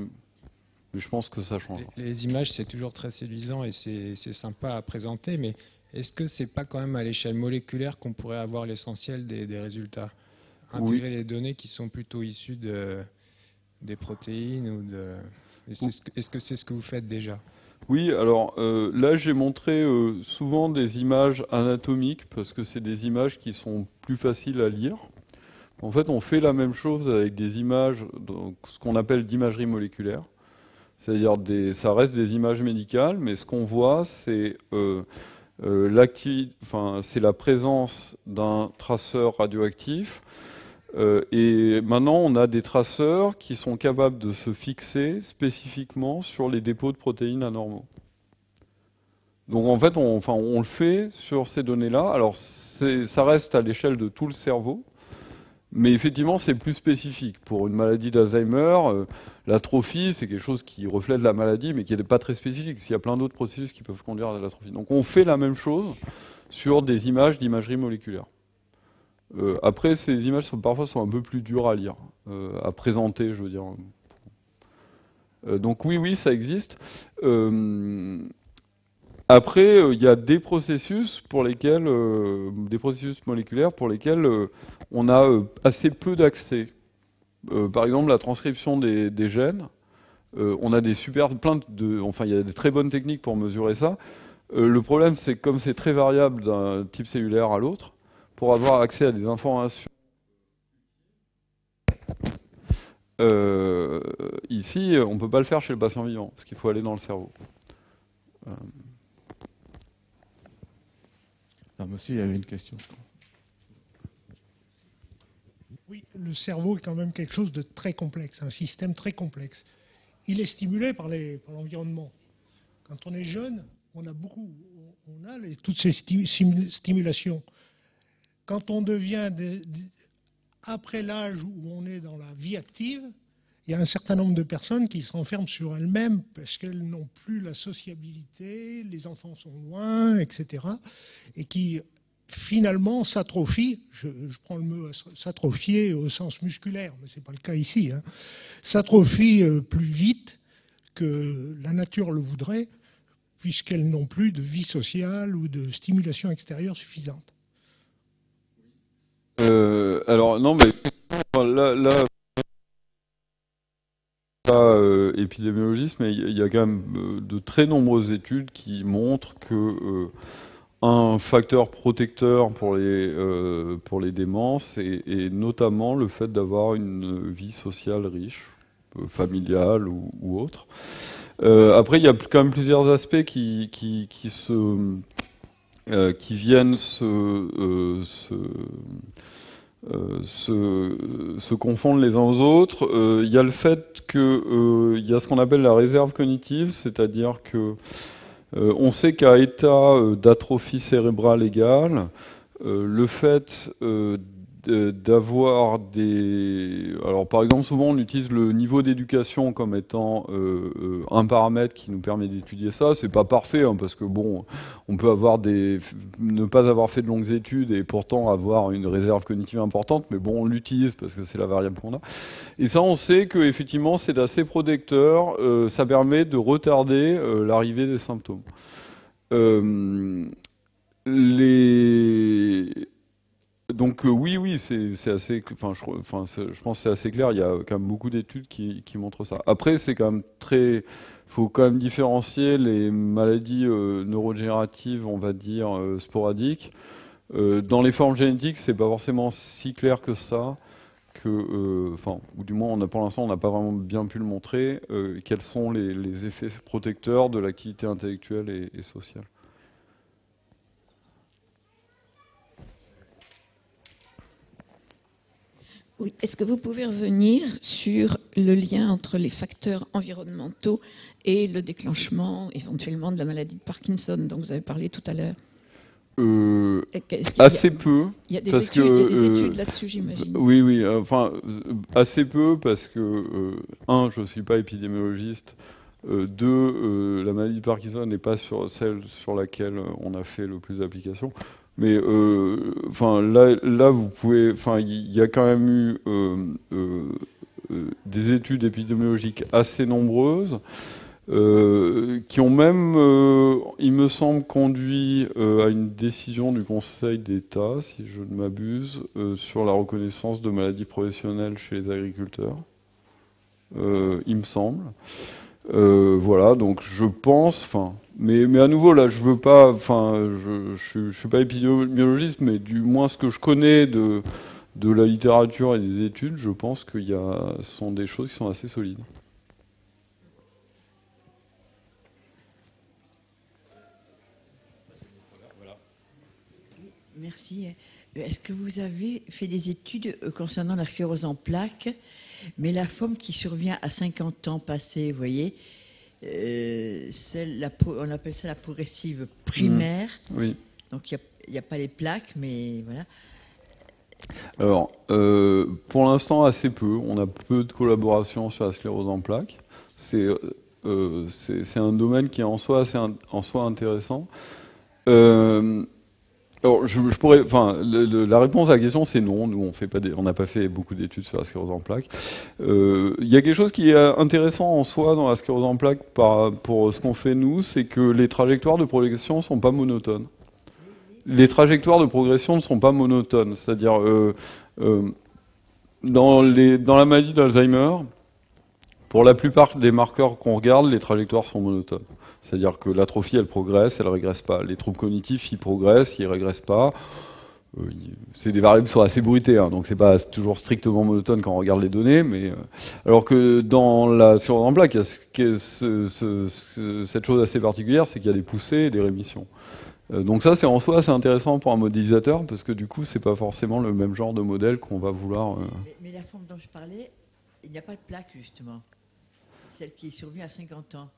je pense que ça change. Les, images, c'est toujours très séduisant et c'est sympa à présenter, mais est-ce que ce n'est pas quand même à l'échelle moléculaire qu'on pourrait avoir l'essentiel des, résultats Intégrer des données qui sont plutôt issues de, des protéines ou de. Est-ce que c'est -ce, que vous faites déjà oui, alors euh, là j'ai montré euh, souvent des images anatomiques parce que c'est des images qui sont plus faciles à lire. En fait, on fait la même chose avec des images, donc ce qu'on appelle d'imagerie moléculaire. C'est-à-dire, ça reste des images médicales, mais ce qu'on voit, c'est euh, euh, la présence d'un traceur radioactif. Euh, et maintenant, on a des traceurs qui sont capables de se fixer spécifiquement sur les dépôts de protéines anormaux. Donc en fait, on, on le fait sur ces données-là. Alors ça reste à l'échelle de tout le cerveau. Mais effectivement, c'est plus spécifique. Pour une maladie d'Alzheimer, euh, l'atrophie, c'est quelque chose qui reflète la maladie, mais qui n'est pas très spécifique. Il y a plein d'autres processus qui peuvent conduire à l'atrophie. Donc on fait la même chose sur des images d'imagerie moléculaire. Euh, après, ces images sont, parfois sont un peu plus dures à lire, euh, à présenter, je veux dire. donc oui, oui, ça existe. Après, euh, il y a des processus pour lesquels, euh, des processus moléculaires pour lesquels euh, on a assez peu d'accès. par exemple, la transcription des, gènes. on a des super, plein de, enfin, il y a des très bonnes techniques pour mesurer ça. le problème, c'est que comme c'est très variable d'un type cellulaire à l'autre, pour avoir accès à des informations ici, on ne peut pas le faire chez le patient vivant, parce qu'il faut aller dans le cerveau monsieur, il y avait une question, je crois. Oui, le cerveau est quand même quelque chose de très complexe, un système très complexe. Il est stimulé par l'environnement. Quand on est jeune, on a beaucoup, on a toutes ces stimulations. Quand on devient après l'âge où on est dans la vie active, il y a un certain nombre de personnes qui se renferment sur elles-mêmes parce qu'elles n'ont plus la sociabilité, les enfants sont loin, etc. Et qui finalement s'atrophie, je, prends le mot s'atrophier au sens musculaire, mais ce n'est pas le cas ici, hein, s'atrophie euh, plus vite que la nature le voudrait, puisqu'elles n'ont plus de vie sociale ou de stimulation extérieure suffisante. Euh, alors non, mais là pas euh, épidémiologiste, mais il y, a quand même euh, de très nombreuses études qui montrent qu'un euh, un facteur protecteur pour les, pour les démences est, notamment le fait d'avoir une vie sociale riche, familiale ou, autre. après, il y a quand même plusieurs aspects qui, se, qui viennent se euh, se, se, confondent les uns aux autres. Il euh, y a le fait que il euh, y a ce qu'on appelle la réserve cognitive, c'est-à-dire que on sait qu'à état d'atrophie cérébrale égale, le fait d'avoir des... Alors par exemple, souvent on utilise le niveau d'éducation comme étant euh, euh, un paramètre qui nous permet d'étudier ça. C'est pas parfait, hein, parce que bon, on peut avoir des... ne pas avoir fait de longues études et pourtant avoir une réserve cognitive importante, mais bon, on l'utilise parce que c'est la variable qu'on a. Et ça, on sait qu'effectivement, c'est assez protecteur. Euh, ça permet de retarder l'arrivée des symptômes. les donc euh, oui, oui, c'est assez, enfin je, pense que pense c'est assez clair. Il y a quand même beaucoup d'études qui, montrent ça. Après, c'est quand même très, faut quand même différencier les maladies euh, neurodégénératives, on va dire euh, sporadiques. dans les formes génétiques, c'est pas forcément si clair que ça. Que, enfin, ou du moins, on a pour l'instant, on n'a pas vraiment bien pu le montrer. quels sont les, effets protecteurs de l'activité intellectuelle et sociale Oui, est-ce que vous pouvez revenir sur le lien entre les facteurs environnementaux et le déclenchement éventuellement de la maladie de Parkinson dont vous avez parlé tout à l'heure euh, assez peu. Il y a des études, euh, là-dessus, j'imagine. Oui, oui. Euh, enfin, assez peu parce que, un, je ne suis pas épidémiologiste. deux, la maladie de Parkinson n'est pas sur celle sur laquelle on a fait le plus d'applications. Mais euh, enfin là, là vous pouvez, enfin il y a quand même eu euh, euh, euh, des études épidémiologiques assez nombreuses qui ont même, il me semble, conduit à une décision du Conseil d'État, si je ne m'abuse, sur la reconnaissance de maladies professionnelles chez les agriculteurs. il me semble. Euh, voilà, donc je pense, enfin, mais, mais à nouveau là, je veux pas, enfin, je, je, suis pas épidémiologiste, mais du moins ce que je connais de la littérature et des études, je pense qu'il y a sont des choses qui sont assez solides. Merci. Est-ce que vous avez fait des études concernant la sclérose en plaques mais la forme qui survient à 50 ans passés, vous voyez, euh, on appelle ça la progressive primaire. Mmh. Oui. Donc il n'y a, pas les plaques, mais voilà. Alors, euh, pour l'instant, assez peu. On a peu de collaboration sur la sclérose en plaques. Euh, c'est un domaine qui est en soi, assez en soi intéressant. Alors, je, pourrais, enfin, la réponse à la question, c'est non. Nous, on pas, on n'a pas fait beaucoup d'études sur la sclérose en plaques. Euh, il y a quelque chose qui est intéressant en soi dans la sclérose en plaques pour ce qu'on fait nous, c'est que les trajectoires de progression sont pas monotones. Les trajectoires de progression ne sont pas monotones. C'est-à-dire, euh, euh, dans la maladie d'Alzheimer, pour la plupart des marqueurs qu'on regarde, les trajectoires sont monotones. C'est-à-dire que l'atrophie, elle progresse, elle ne régresse pas. Les troubles cognitifs, ils progressent, ils ne régressent pas. Euh, c'est des variables qui sont assez bruitées, hein, donc donc n'est pas toujours strictement monotone quand on regarde les données, mais euh, alors que dans la sur en plaque, cette chose assez particulière, c'est qu'il y a des poussées et des rémissions. Euh, donc ça, c'est en soi assez intéressant pour un modélisateur parce que du coup, ce n'est pas forcément le même genre de modèle qu'on va vouloir. Mais, la forme dont je parlais, il n'y a pas de plaque justement, celle qui est survie à 50 ans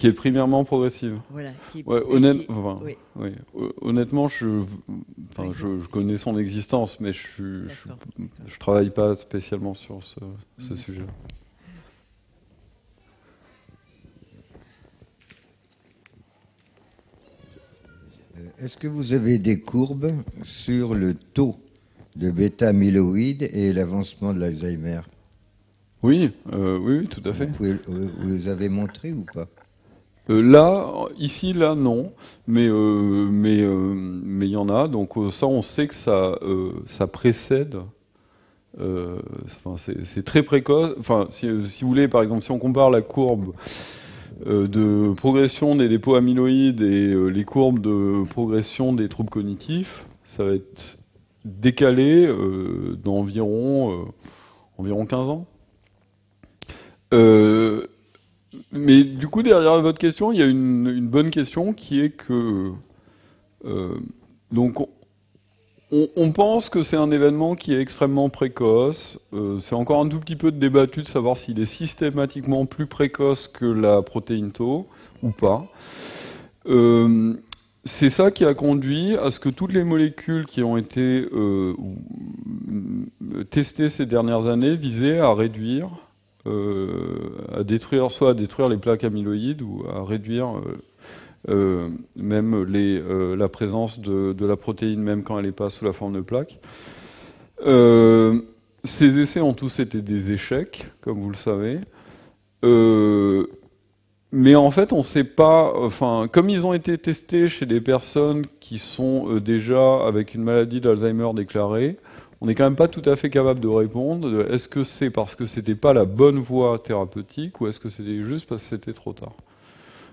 qui est primairement progressive. Honnêtement, je, connais son existence, mais je ne travaille pas spécialement sur ce, sujet. Euh, est-ce que vous avez des courbes sur le taux de bêta-amyloïde et l'avancement de l'Alzheimer euh, oui, oui, tout à fait. Euh, vous, les avez montrées ou pas euh, là, ici, là, non, mais euh, mais euh, mais il y en a. Donc ça, on sait que ça ça précède. c'est très précoce. Enfin, si, vous voulez, par exemple, si on compare la courbe de progression des dépôts amyloïdes et les courbes de progression des troubles cognitifs, ça va être décalé d'environ environ 15 ans. Euh, mais du coup, derrière votre question, il y a une, bonne question qui est que euh, donc on, pense que c'est un événement qui est extrêmement précoce. Euh, c'est encore un tout petit peu débattu de savoir s'il est systématiquement plus précoce que la protéine tau ou pas. Euh, c'est ça qui a conduit à ce que toutes les molécules qui ont été testées ces dernières années visaient à réduire euh, à détruire soit à détruire les plaques amyloïdes ou à réduire euh, euh, même les, la présence de, la protéine, même quand elle n'est pas sous la forme de plaques. ces essais ont tous été des échecs, comme vous le savez. mais en fait, on ne sait pas. Enfin, comme ils ont été testés chez des personnes qui sont déjà avec une maladie d'Alzheimer déclarée, on n'est quand même pas tout à fait capable de répondre est-ce que c'est parce que c'était pas la bonne voie thérapeutique ou est-ce que c'était juste parce que c'était trop tard.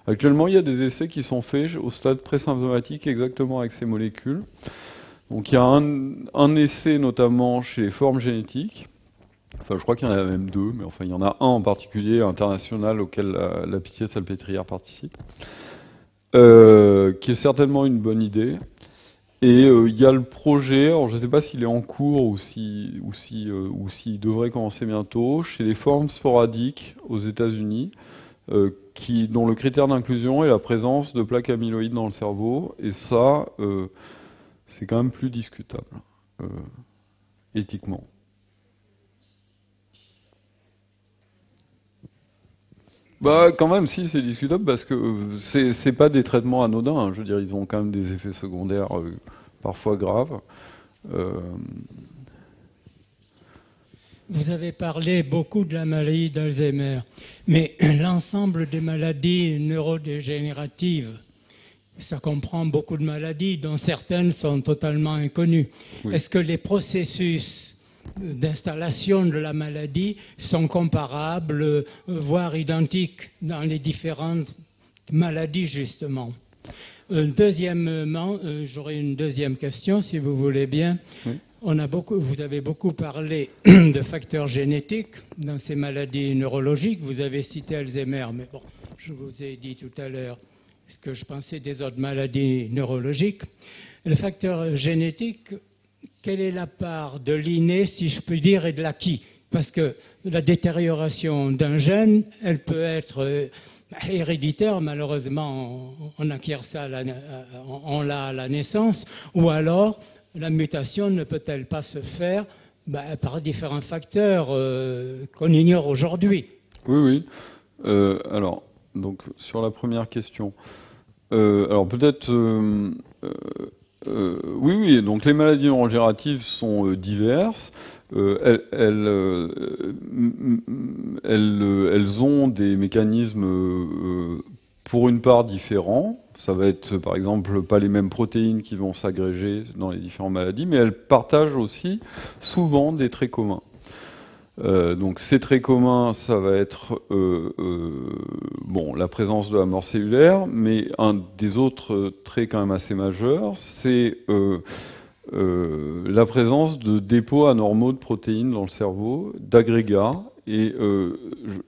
Actuellement, il y a des essais qui sont faits au stade présymptomatique exactement avec ces molécules. Donc il y a un, essai notamment chez les formes génétiques. Enfin, je crois qu'il y en a même deux, mais enfin, il y en a un en particulier international auquel la, pitié salpétrière participe, euh, qui est certainement une bonne idée. Et euh, il y a le projet, alors je ne sais pas s'il est en cours ou s'il ou si, euh, ou devrait commencer bientôt, chez les formes sporadiques aux États-Unis, euh, qui, dont le critère d'inclusion est la présence de plaques amyloïdes dans le cerveau. Et ça, c'est quand même plus discutable, éthiquement. Bah, quand même, si, c'est discutable parce que euh, c'est, c'est pas des traitements anodins. Hein. Je veux dire, ils ont quand même des effets secondaires euh, parfois graves. Euh, Vous avez parlé beaucoup de la maladie d'Alzheimer, mais l'ensemble des maladies neurodégénératives, ça comprend beaucoup de maladies dont certaines sont totalement inconnues. Est-ce que les processus d'installation de la maladie sont comparables, euh, voire identiques dans les différentes maladies, justement. Euh, deuxièmement, euh, j'aurais une deuxième question, si vous voulez bien. vous avez beaucoup parlé de facteurs génétiques dans ces maladies neurologiques. Vous avez cité Alzheimer, mais je vous ai dit tout à l'heure ce que je pensais des autres maladies neurologiques. Le facteur génétique, quelle est la part de l'inné, si je peux dire, et de l'acquis Parce que la détérioration d'un gène, elle peut être euh, héréditaire, malheureusement, on acquiert ça, euh, on l'a à la naissance, ou alors la mutation ne peut-elle pas se faire bah, par différents facteurs euh, qu'on ignore aujourd'hui Oui, oui. alors, donc, sur la première question, alors peut-être euh, oui, oui. Donc les maladies neurodégénératives sont euh, diverses. Euh, elles, elles, ont des mécanismes pour une part différents. Ça va être par exemple pas les mêmes protéines qui vont s'agréger dans les différentes maladies, mais elles partagent aussi souvent des traits communs. Euh, donc c'est très commun, ça va être euh, euh, bon la présence de la mort cellulaire, mais un des autres traits quand même assez majeurs, c'est la présence de dépôts anormaux de protéines dans le cerveau, d'agrégats, et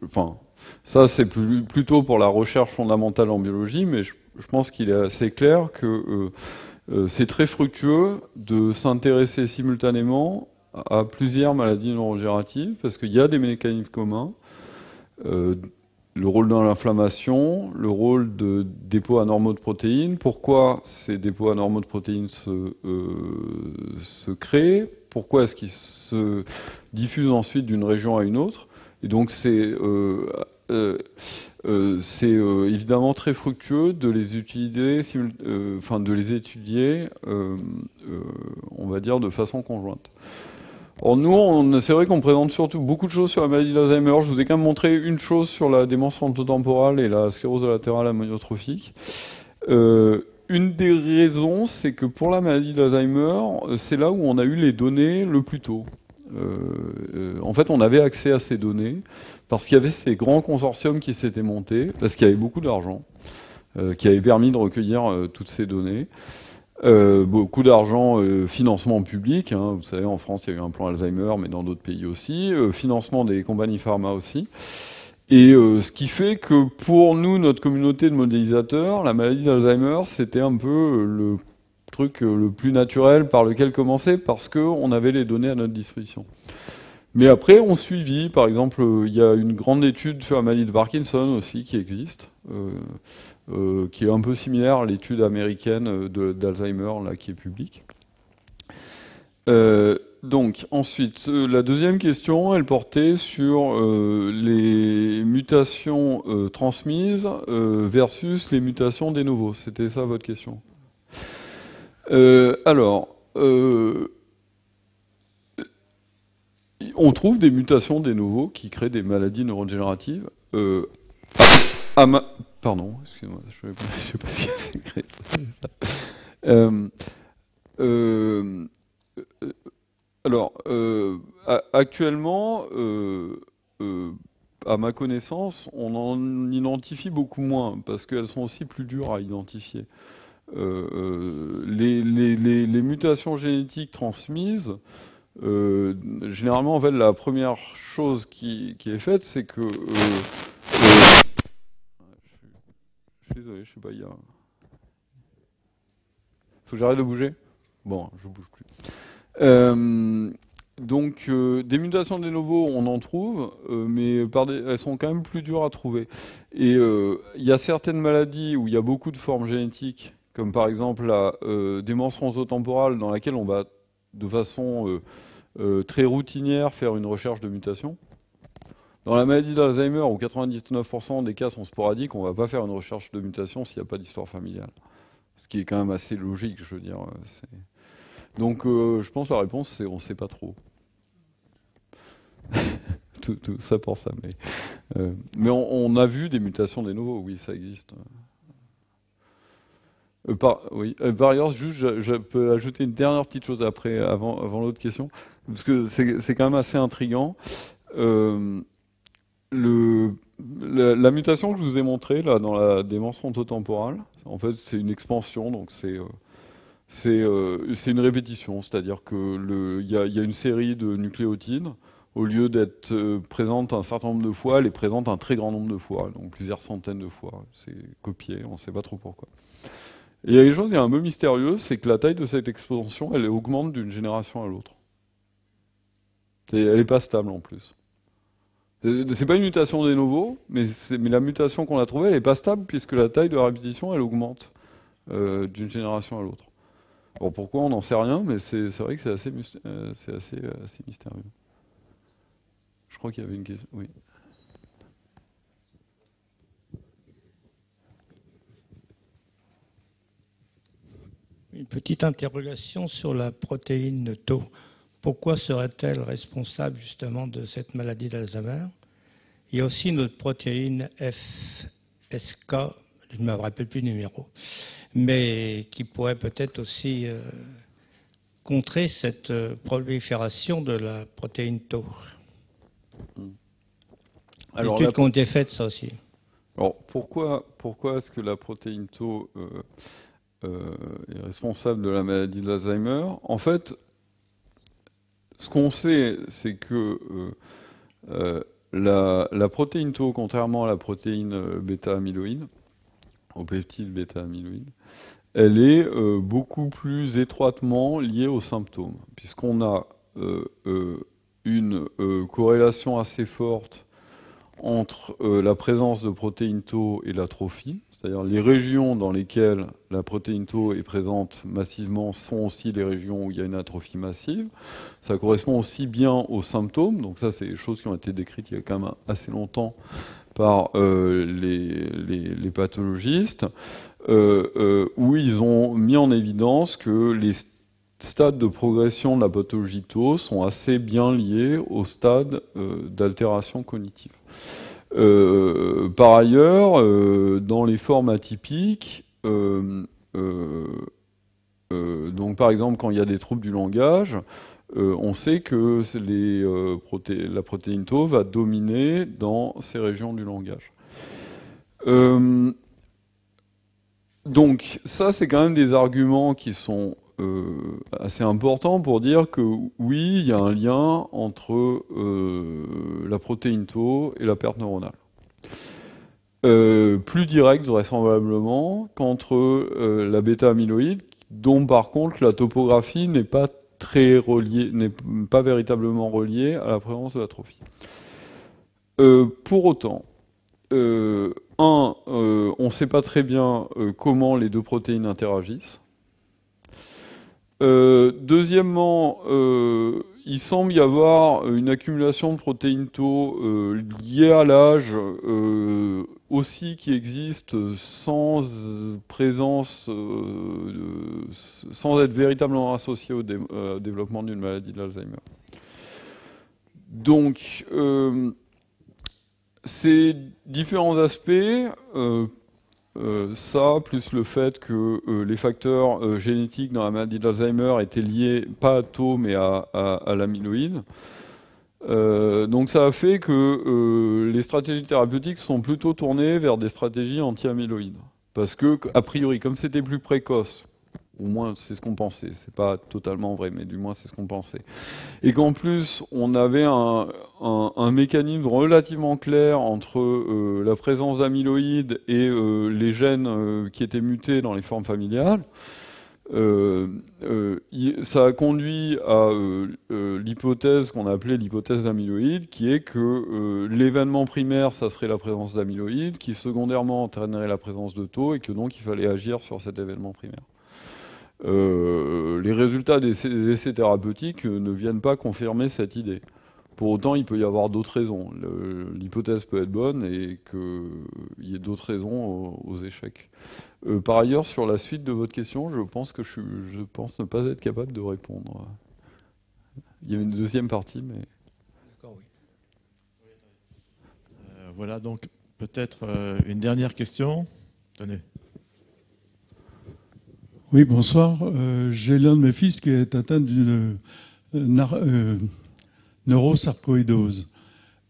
enfin ça c'est plus, plutôt pour la recherche fondamentale en biologie, mais je, je pense qu'il est assez clair que c'est très fructueux de s'intéresser simultanément à plusieurs maladies non parce qu'il y a des mécanismes communs. Euh, le rôle dans l'inflammation, le rôle de dépôts anormaux de protéines, pourquoi ces dépôts anormaux de protéines euh, se, créent, pourquoi est-ce qu'ils se diffusent ensuite d'une région à une autre. Et donc c'est euh, évidemment très fructueux de les utiliser, enfin de les étudier, on va dire de façon conjointe. Alors nous, c'est vrai qu'on présente surtout beaucoup de choses sur la maladie d'Alzheimer. Je vous ai quand même montré une chose sur la démence frontotemporale et la sclérose latérale amyotrophique. Euh, une des raisons, c'est que pour la maladie d'Alzheimer, c'est là où on a eu les données le plus tôt. Euh, euh, en fait, on avait accès à ces données parce qu'il y avait ces grands consortiums qui s'étaient montés, parce qu'il y avait beaucoup d'argent, qui avait permis de recueillir toutes ces données. Euh, beaucoup d'argent, euh, financement public. Hein, vous savez, en France, il y a eu un plan Alzheimer, mais dans d'autres pays aussi. Euh, financement des compagnies pharma aussi. Et ce qui fait que pour nous, notre communauté de modélisateurs, la maladie d'Alzheimer, c'était un peu le truc le plus naturel par lequel commencer, parce qu'on avait les données à notre disposition. Mais après, on suivit, par exemple, il y a une grande étude sur la maladie de Parkinson aussi qui existe, euh, qui est un peu similaire à l'étude américaine euh, d'Alzheimer là, qui est publique. Euh, donc ensuite, la deuxième question, elle portait sur les mutations transmises versus les mutations des nouveaux. C'était ça votre question. alors, on trouve des mutations des nouveaux qui créent des maladies neurodégénératives. Ah, pardon, excusez moi je ne sais pas alors, euh, actuellement, euh, euh, à ma connaissance, on en identifie beaucoup moins parce qu'elles sont aussi plus dures à identifier. les, mutations génétiques transmises, généralement, la première chose qui, est faite, c'est que je sais il Faut que j'arrête de bouger Bon, je bouge plus. Euh, donc, euh, des mutations de novo, on en trouve, euh, mais elles sont quand même plus dures à trouver. Et il y a certaines maladies où il y a beaucoup de formes génétiques, comme par exemple la démence temporale dans laquelle on va de façon très routinière faire une recherche de mutations. Dans la maladie d'Alzheimer, où 99% des cas sont sporadiques, on ne va pas faire une recherche de mutation s'il n'y a pas d'histoire familiale. Ce qui est quand même assez logique, je veux dire. Euh, Donc euh, je pense que la réponse, c'est on ne sait pas trop. tout, ça pour ça. Mais, euh, on, a vu des mutations des nouveaux, oui, ça existe. par, oui. ailleurs, juste, je, peux ajouter une dernière petite chose après, avant, avant l'autre question, parce que c'est quand même assez intriguant le, la, mutation que je vous ai montrée là, dans la démence frontotemporale, en fait, c'est une expansion, donc c'est euh, euh, une répétition, c'est-à-dire qu'il y, y a une série de nucléotides au lieu d'être euh, présente un certain nombre de fois, elle est présente un très grand nombre de fois, donc plusieurs centaines de fois. C'est copié, on ne sait pas trop pourquoi. Et il y a une chose qui est un peu mystérieux, c'est que la taille de cette expansion, elle augmente d'une génération à l'autre. Elle n'est pas stable en plus. Euh, c'est pas une mutation des nouveaux, mais, la mutation qu'on a trouvée, elle n'est pas stable puisque la taille de la répétition, elle augmente euh, d'une génération à l'autre. Bon, pourquoi on n'en sait rien, mais c'est vrai que c'est assez, euh, assez, mystérieux. Je crois qu'il y avait une question. Oui. Une petite interrogation sur la protéine tau pourquoi serait-elle responsable justement de cette maladie d'Alzheimer Il y a aussi notre protéine FSK, je ne me rappelle plus le numéro, mais qui pourrait peut-être aussi euh, contrer cette euh, prolifération de la protéine Tau. Les études été faites, ça aussi. pourquoi, est-ce que la protéine Tau euh, est responsable de la maladie d'Alzheimer En fait, ce qu'on sait, c'est que euh, euh, la, protéine tau, contrairement à la protéine euh, bêta-amyloïde, au peptide bêta-amyloïde, elle est beaucoup plus étroitement liée aux symptômes, puisqu'on a une corrélation assez forte entre euh, la présence de protéines tau et l'atrophie. C'est-à-dire les régions dans lesquelles la protéine tau est présente massivement sont aussi les régions où il y a une atrophie massive. Ça correspond aussi bien aux symptômes. Donc ça, c'est des choses qui ont été décrites il y a quand même assez longtemps par euh, les, pathologistes, euh, où ils ont mis en évidence que les stades de progression de la pathologie Tau sont assez bien liés au stade d'altération cognitive. Euh, par ailleurs, euh, dans les formes atypiques, euh, donc par exemple quand il y a des troubles du langage, on sait que la protéine Tau va dominer dans ces régions du langage. donc ça, c'est quand même des arguments qui sont euh, assez important pour dire que oui, il y a un lien entre euh, la protéine tau et la perte neuronale. Euh, plus direct, vraisemblablement, qu'entre la bêta-amyloïde, dont par contre la topographie n'est pas très reliée, n'est pas véritablement reliée à la présence de l'atrophie. pour autant, un, on ne sait pas très bien comment les deux protéines interagissent. Euh, deuxièmement, euh, il semble y avoir une accumulation de protéines tau euh, liée à l'âge aussi qui existe sans présence, sans être véritablement associée au développement d'une maladie de l'Alzheimer. Donc, ces différents aspects euh, ça, plus le fait que euh, les facteurs euh, génétiques dans la maladie d'Alzheimer étaient liés pas à taux mais à, l'amyloïde. donc ça a fait que les stratégies thérapeutiques sont plutôt tournées vers des stratégies anti-amyloïdes. Parce que, a priori, comme c'était plus précoce, au moins, c'est ce qu'on pensait. C'est pas totalement vrai, mais du moins, c'est ce qu'on pensait. Et qu'en plus, on avait un, mécanisme relativement clair entre euh, la présence d'amyloïdes et euh, les gènes euh, qui étaient mutés dans les formes familiales. ça a conduit à l'hypothèse qu'on appelait l'hypothèse d'amyloïdes, qui est que l'événement primaire, ça serait la présence d'amyloïdes, qui secondairement entraînerait la présence de taux, et que donc il fallait agir sur cet événement primaire. Euh, les résultats des, essais thérapeutiques euh, ne viennent pas confirmer cette idée. Pour autant, il peut y avoir d'autres raisons. L'hypothèse peut être bonne et qu'il euh, y ait d'autres raisons aux, échecs. par ailleurs, sur la suite de votre question, je pense que je, pense ne pas être capable de répondre. Il y a une deuxième partie, mais. voilà, donc peut-être une dernière question. Tenez. Oui, bonsoir. Euh, j'ai l'un de mes fils qui est atteint d'une euh, euh, neurosarcoïdose.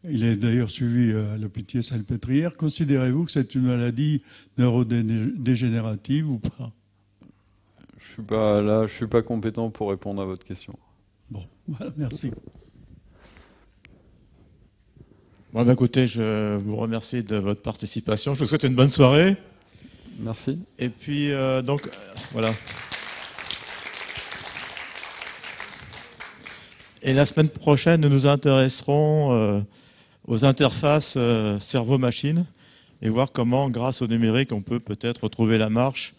Il est d'ailleurs suivi à l'hôpital Salpêtrière. Considérez-vous que c'est une maladie neurodégénérative ou pas Je suis pas là, je suis pas compétent pour répondre à votre question. Bon, voilà, merci. d'un côté, je vous remercie de votre participation. Je vous souhaite une bonne soirée. Merci. Et puis, euh, donc, euh, voilà. Et la semaine prochaine, nous nous intéresserons euh, aux interfaces cerveau-machine et voir comment, grâce au numérique, on peut peut-être retrouver la marche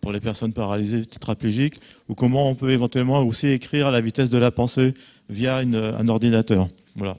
pour les personnes paralysées tétraplégiques ou comment on peut éventuellement aussi écrire à la vitesse de la pensée via un ordinateur. Voilà.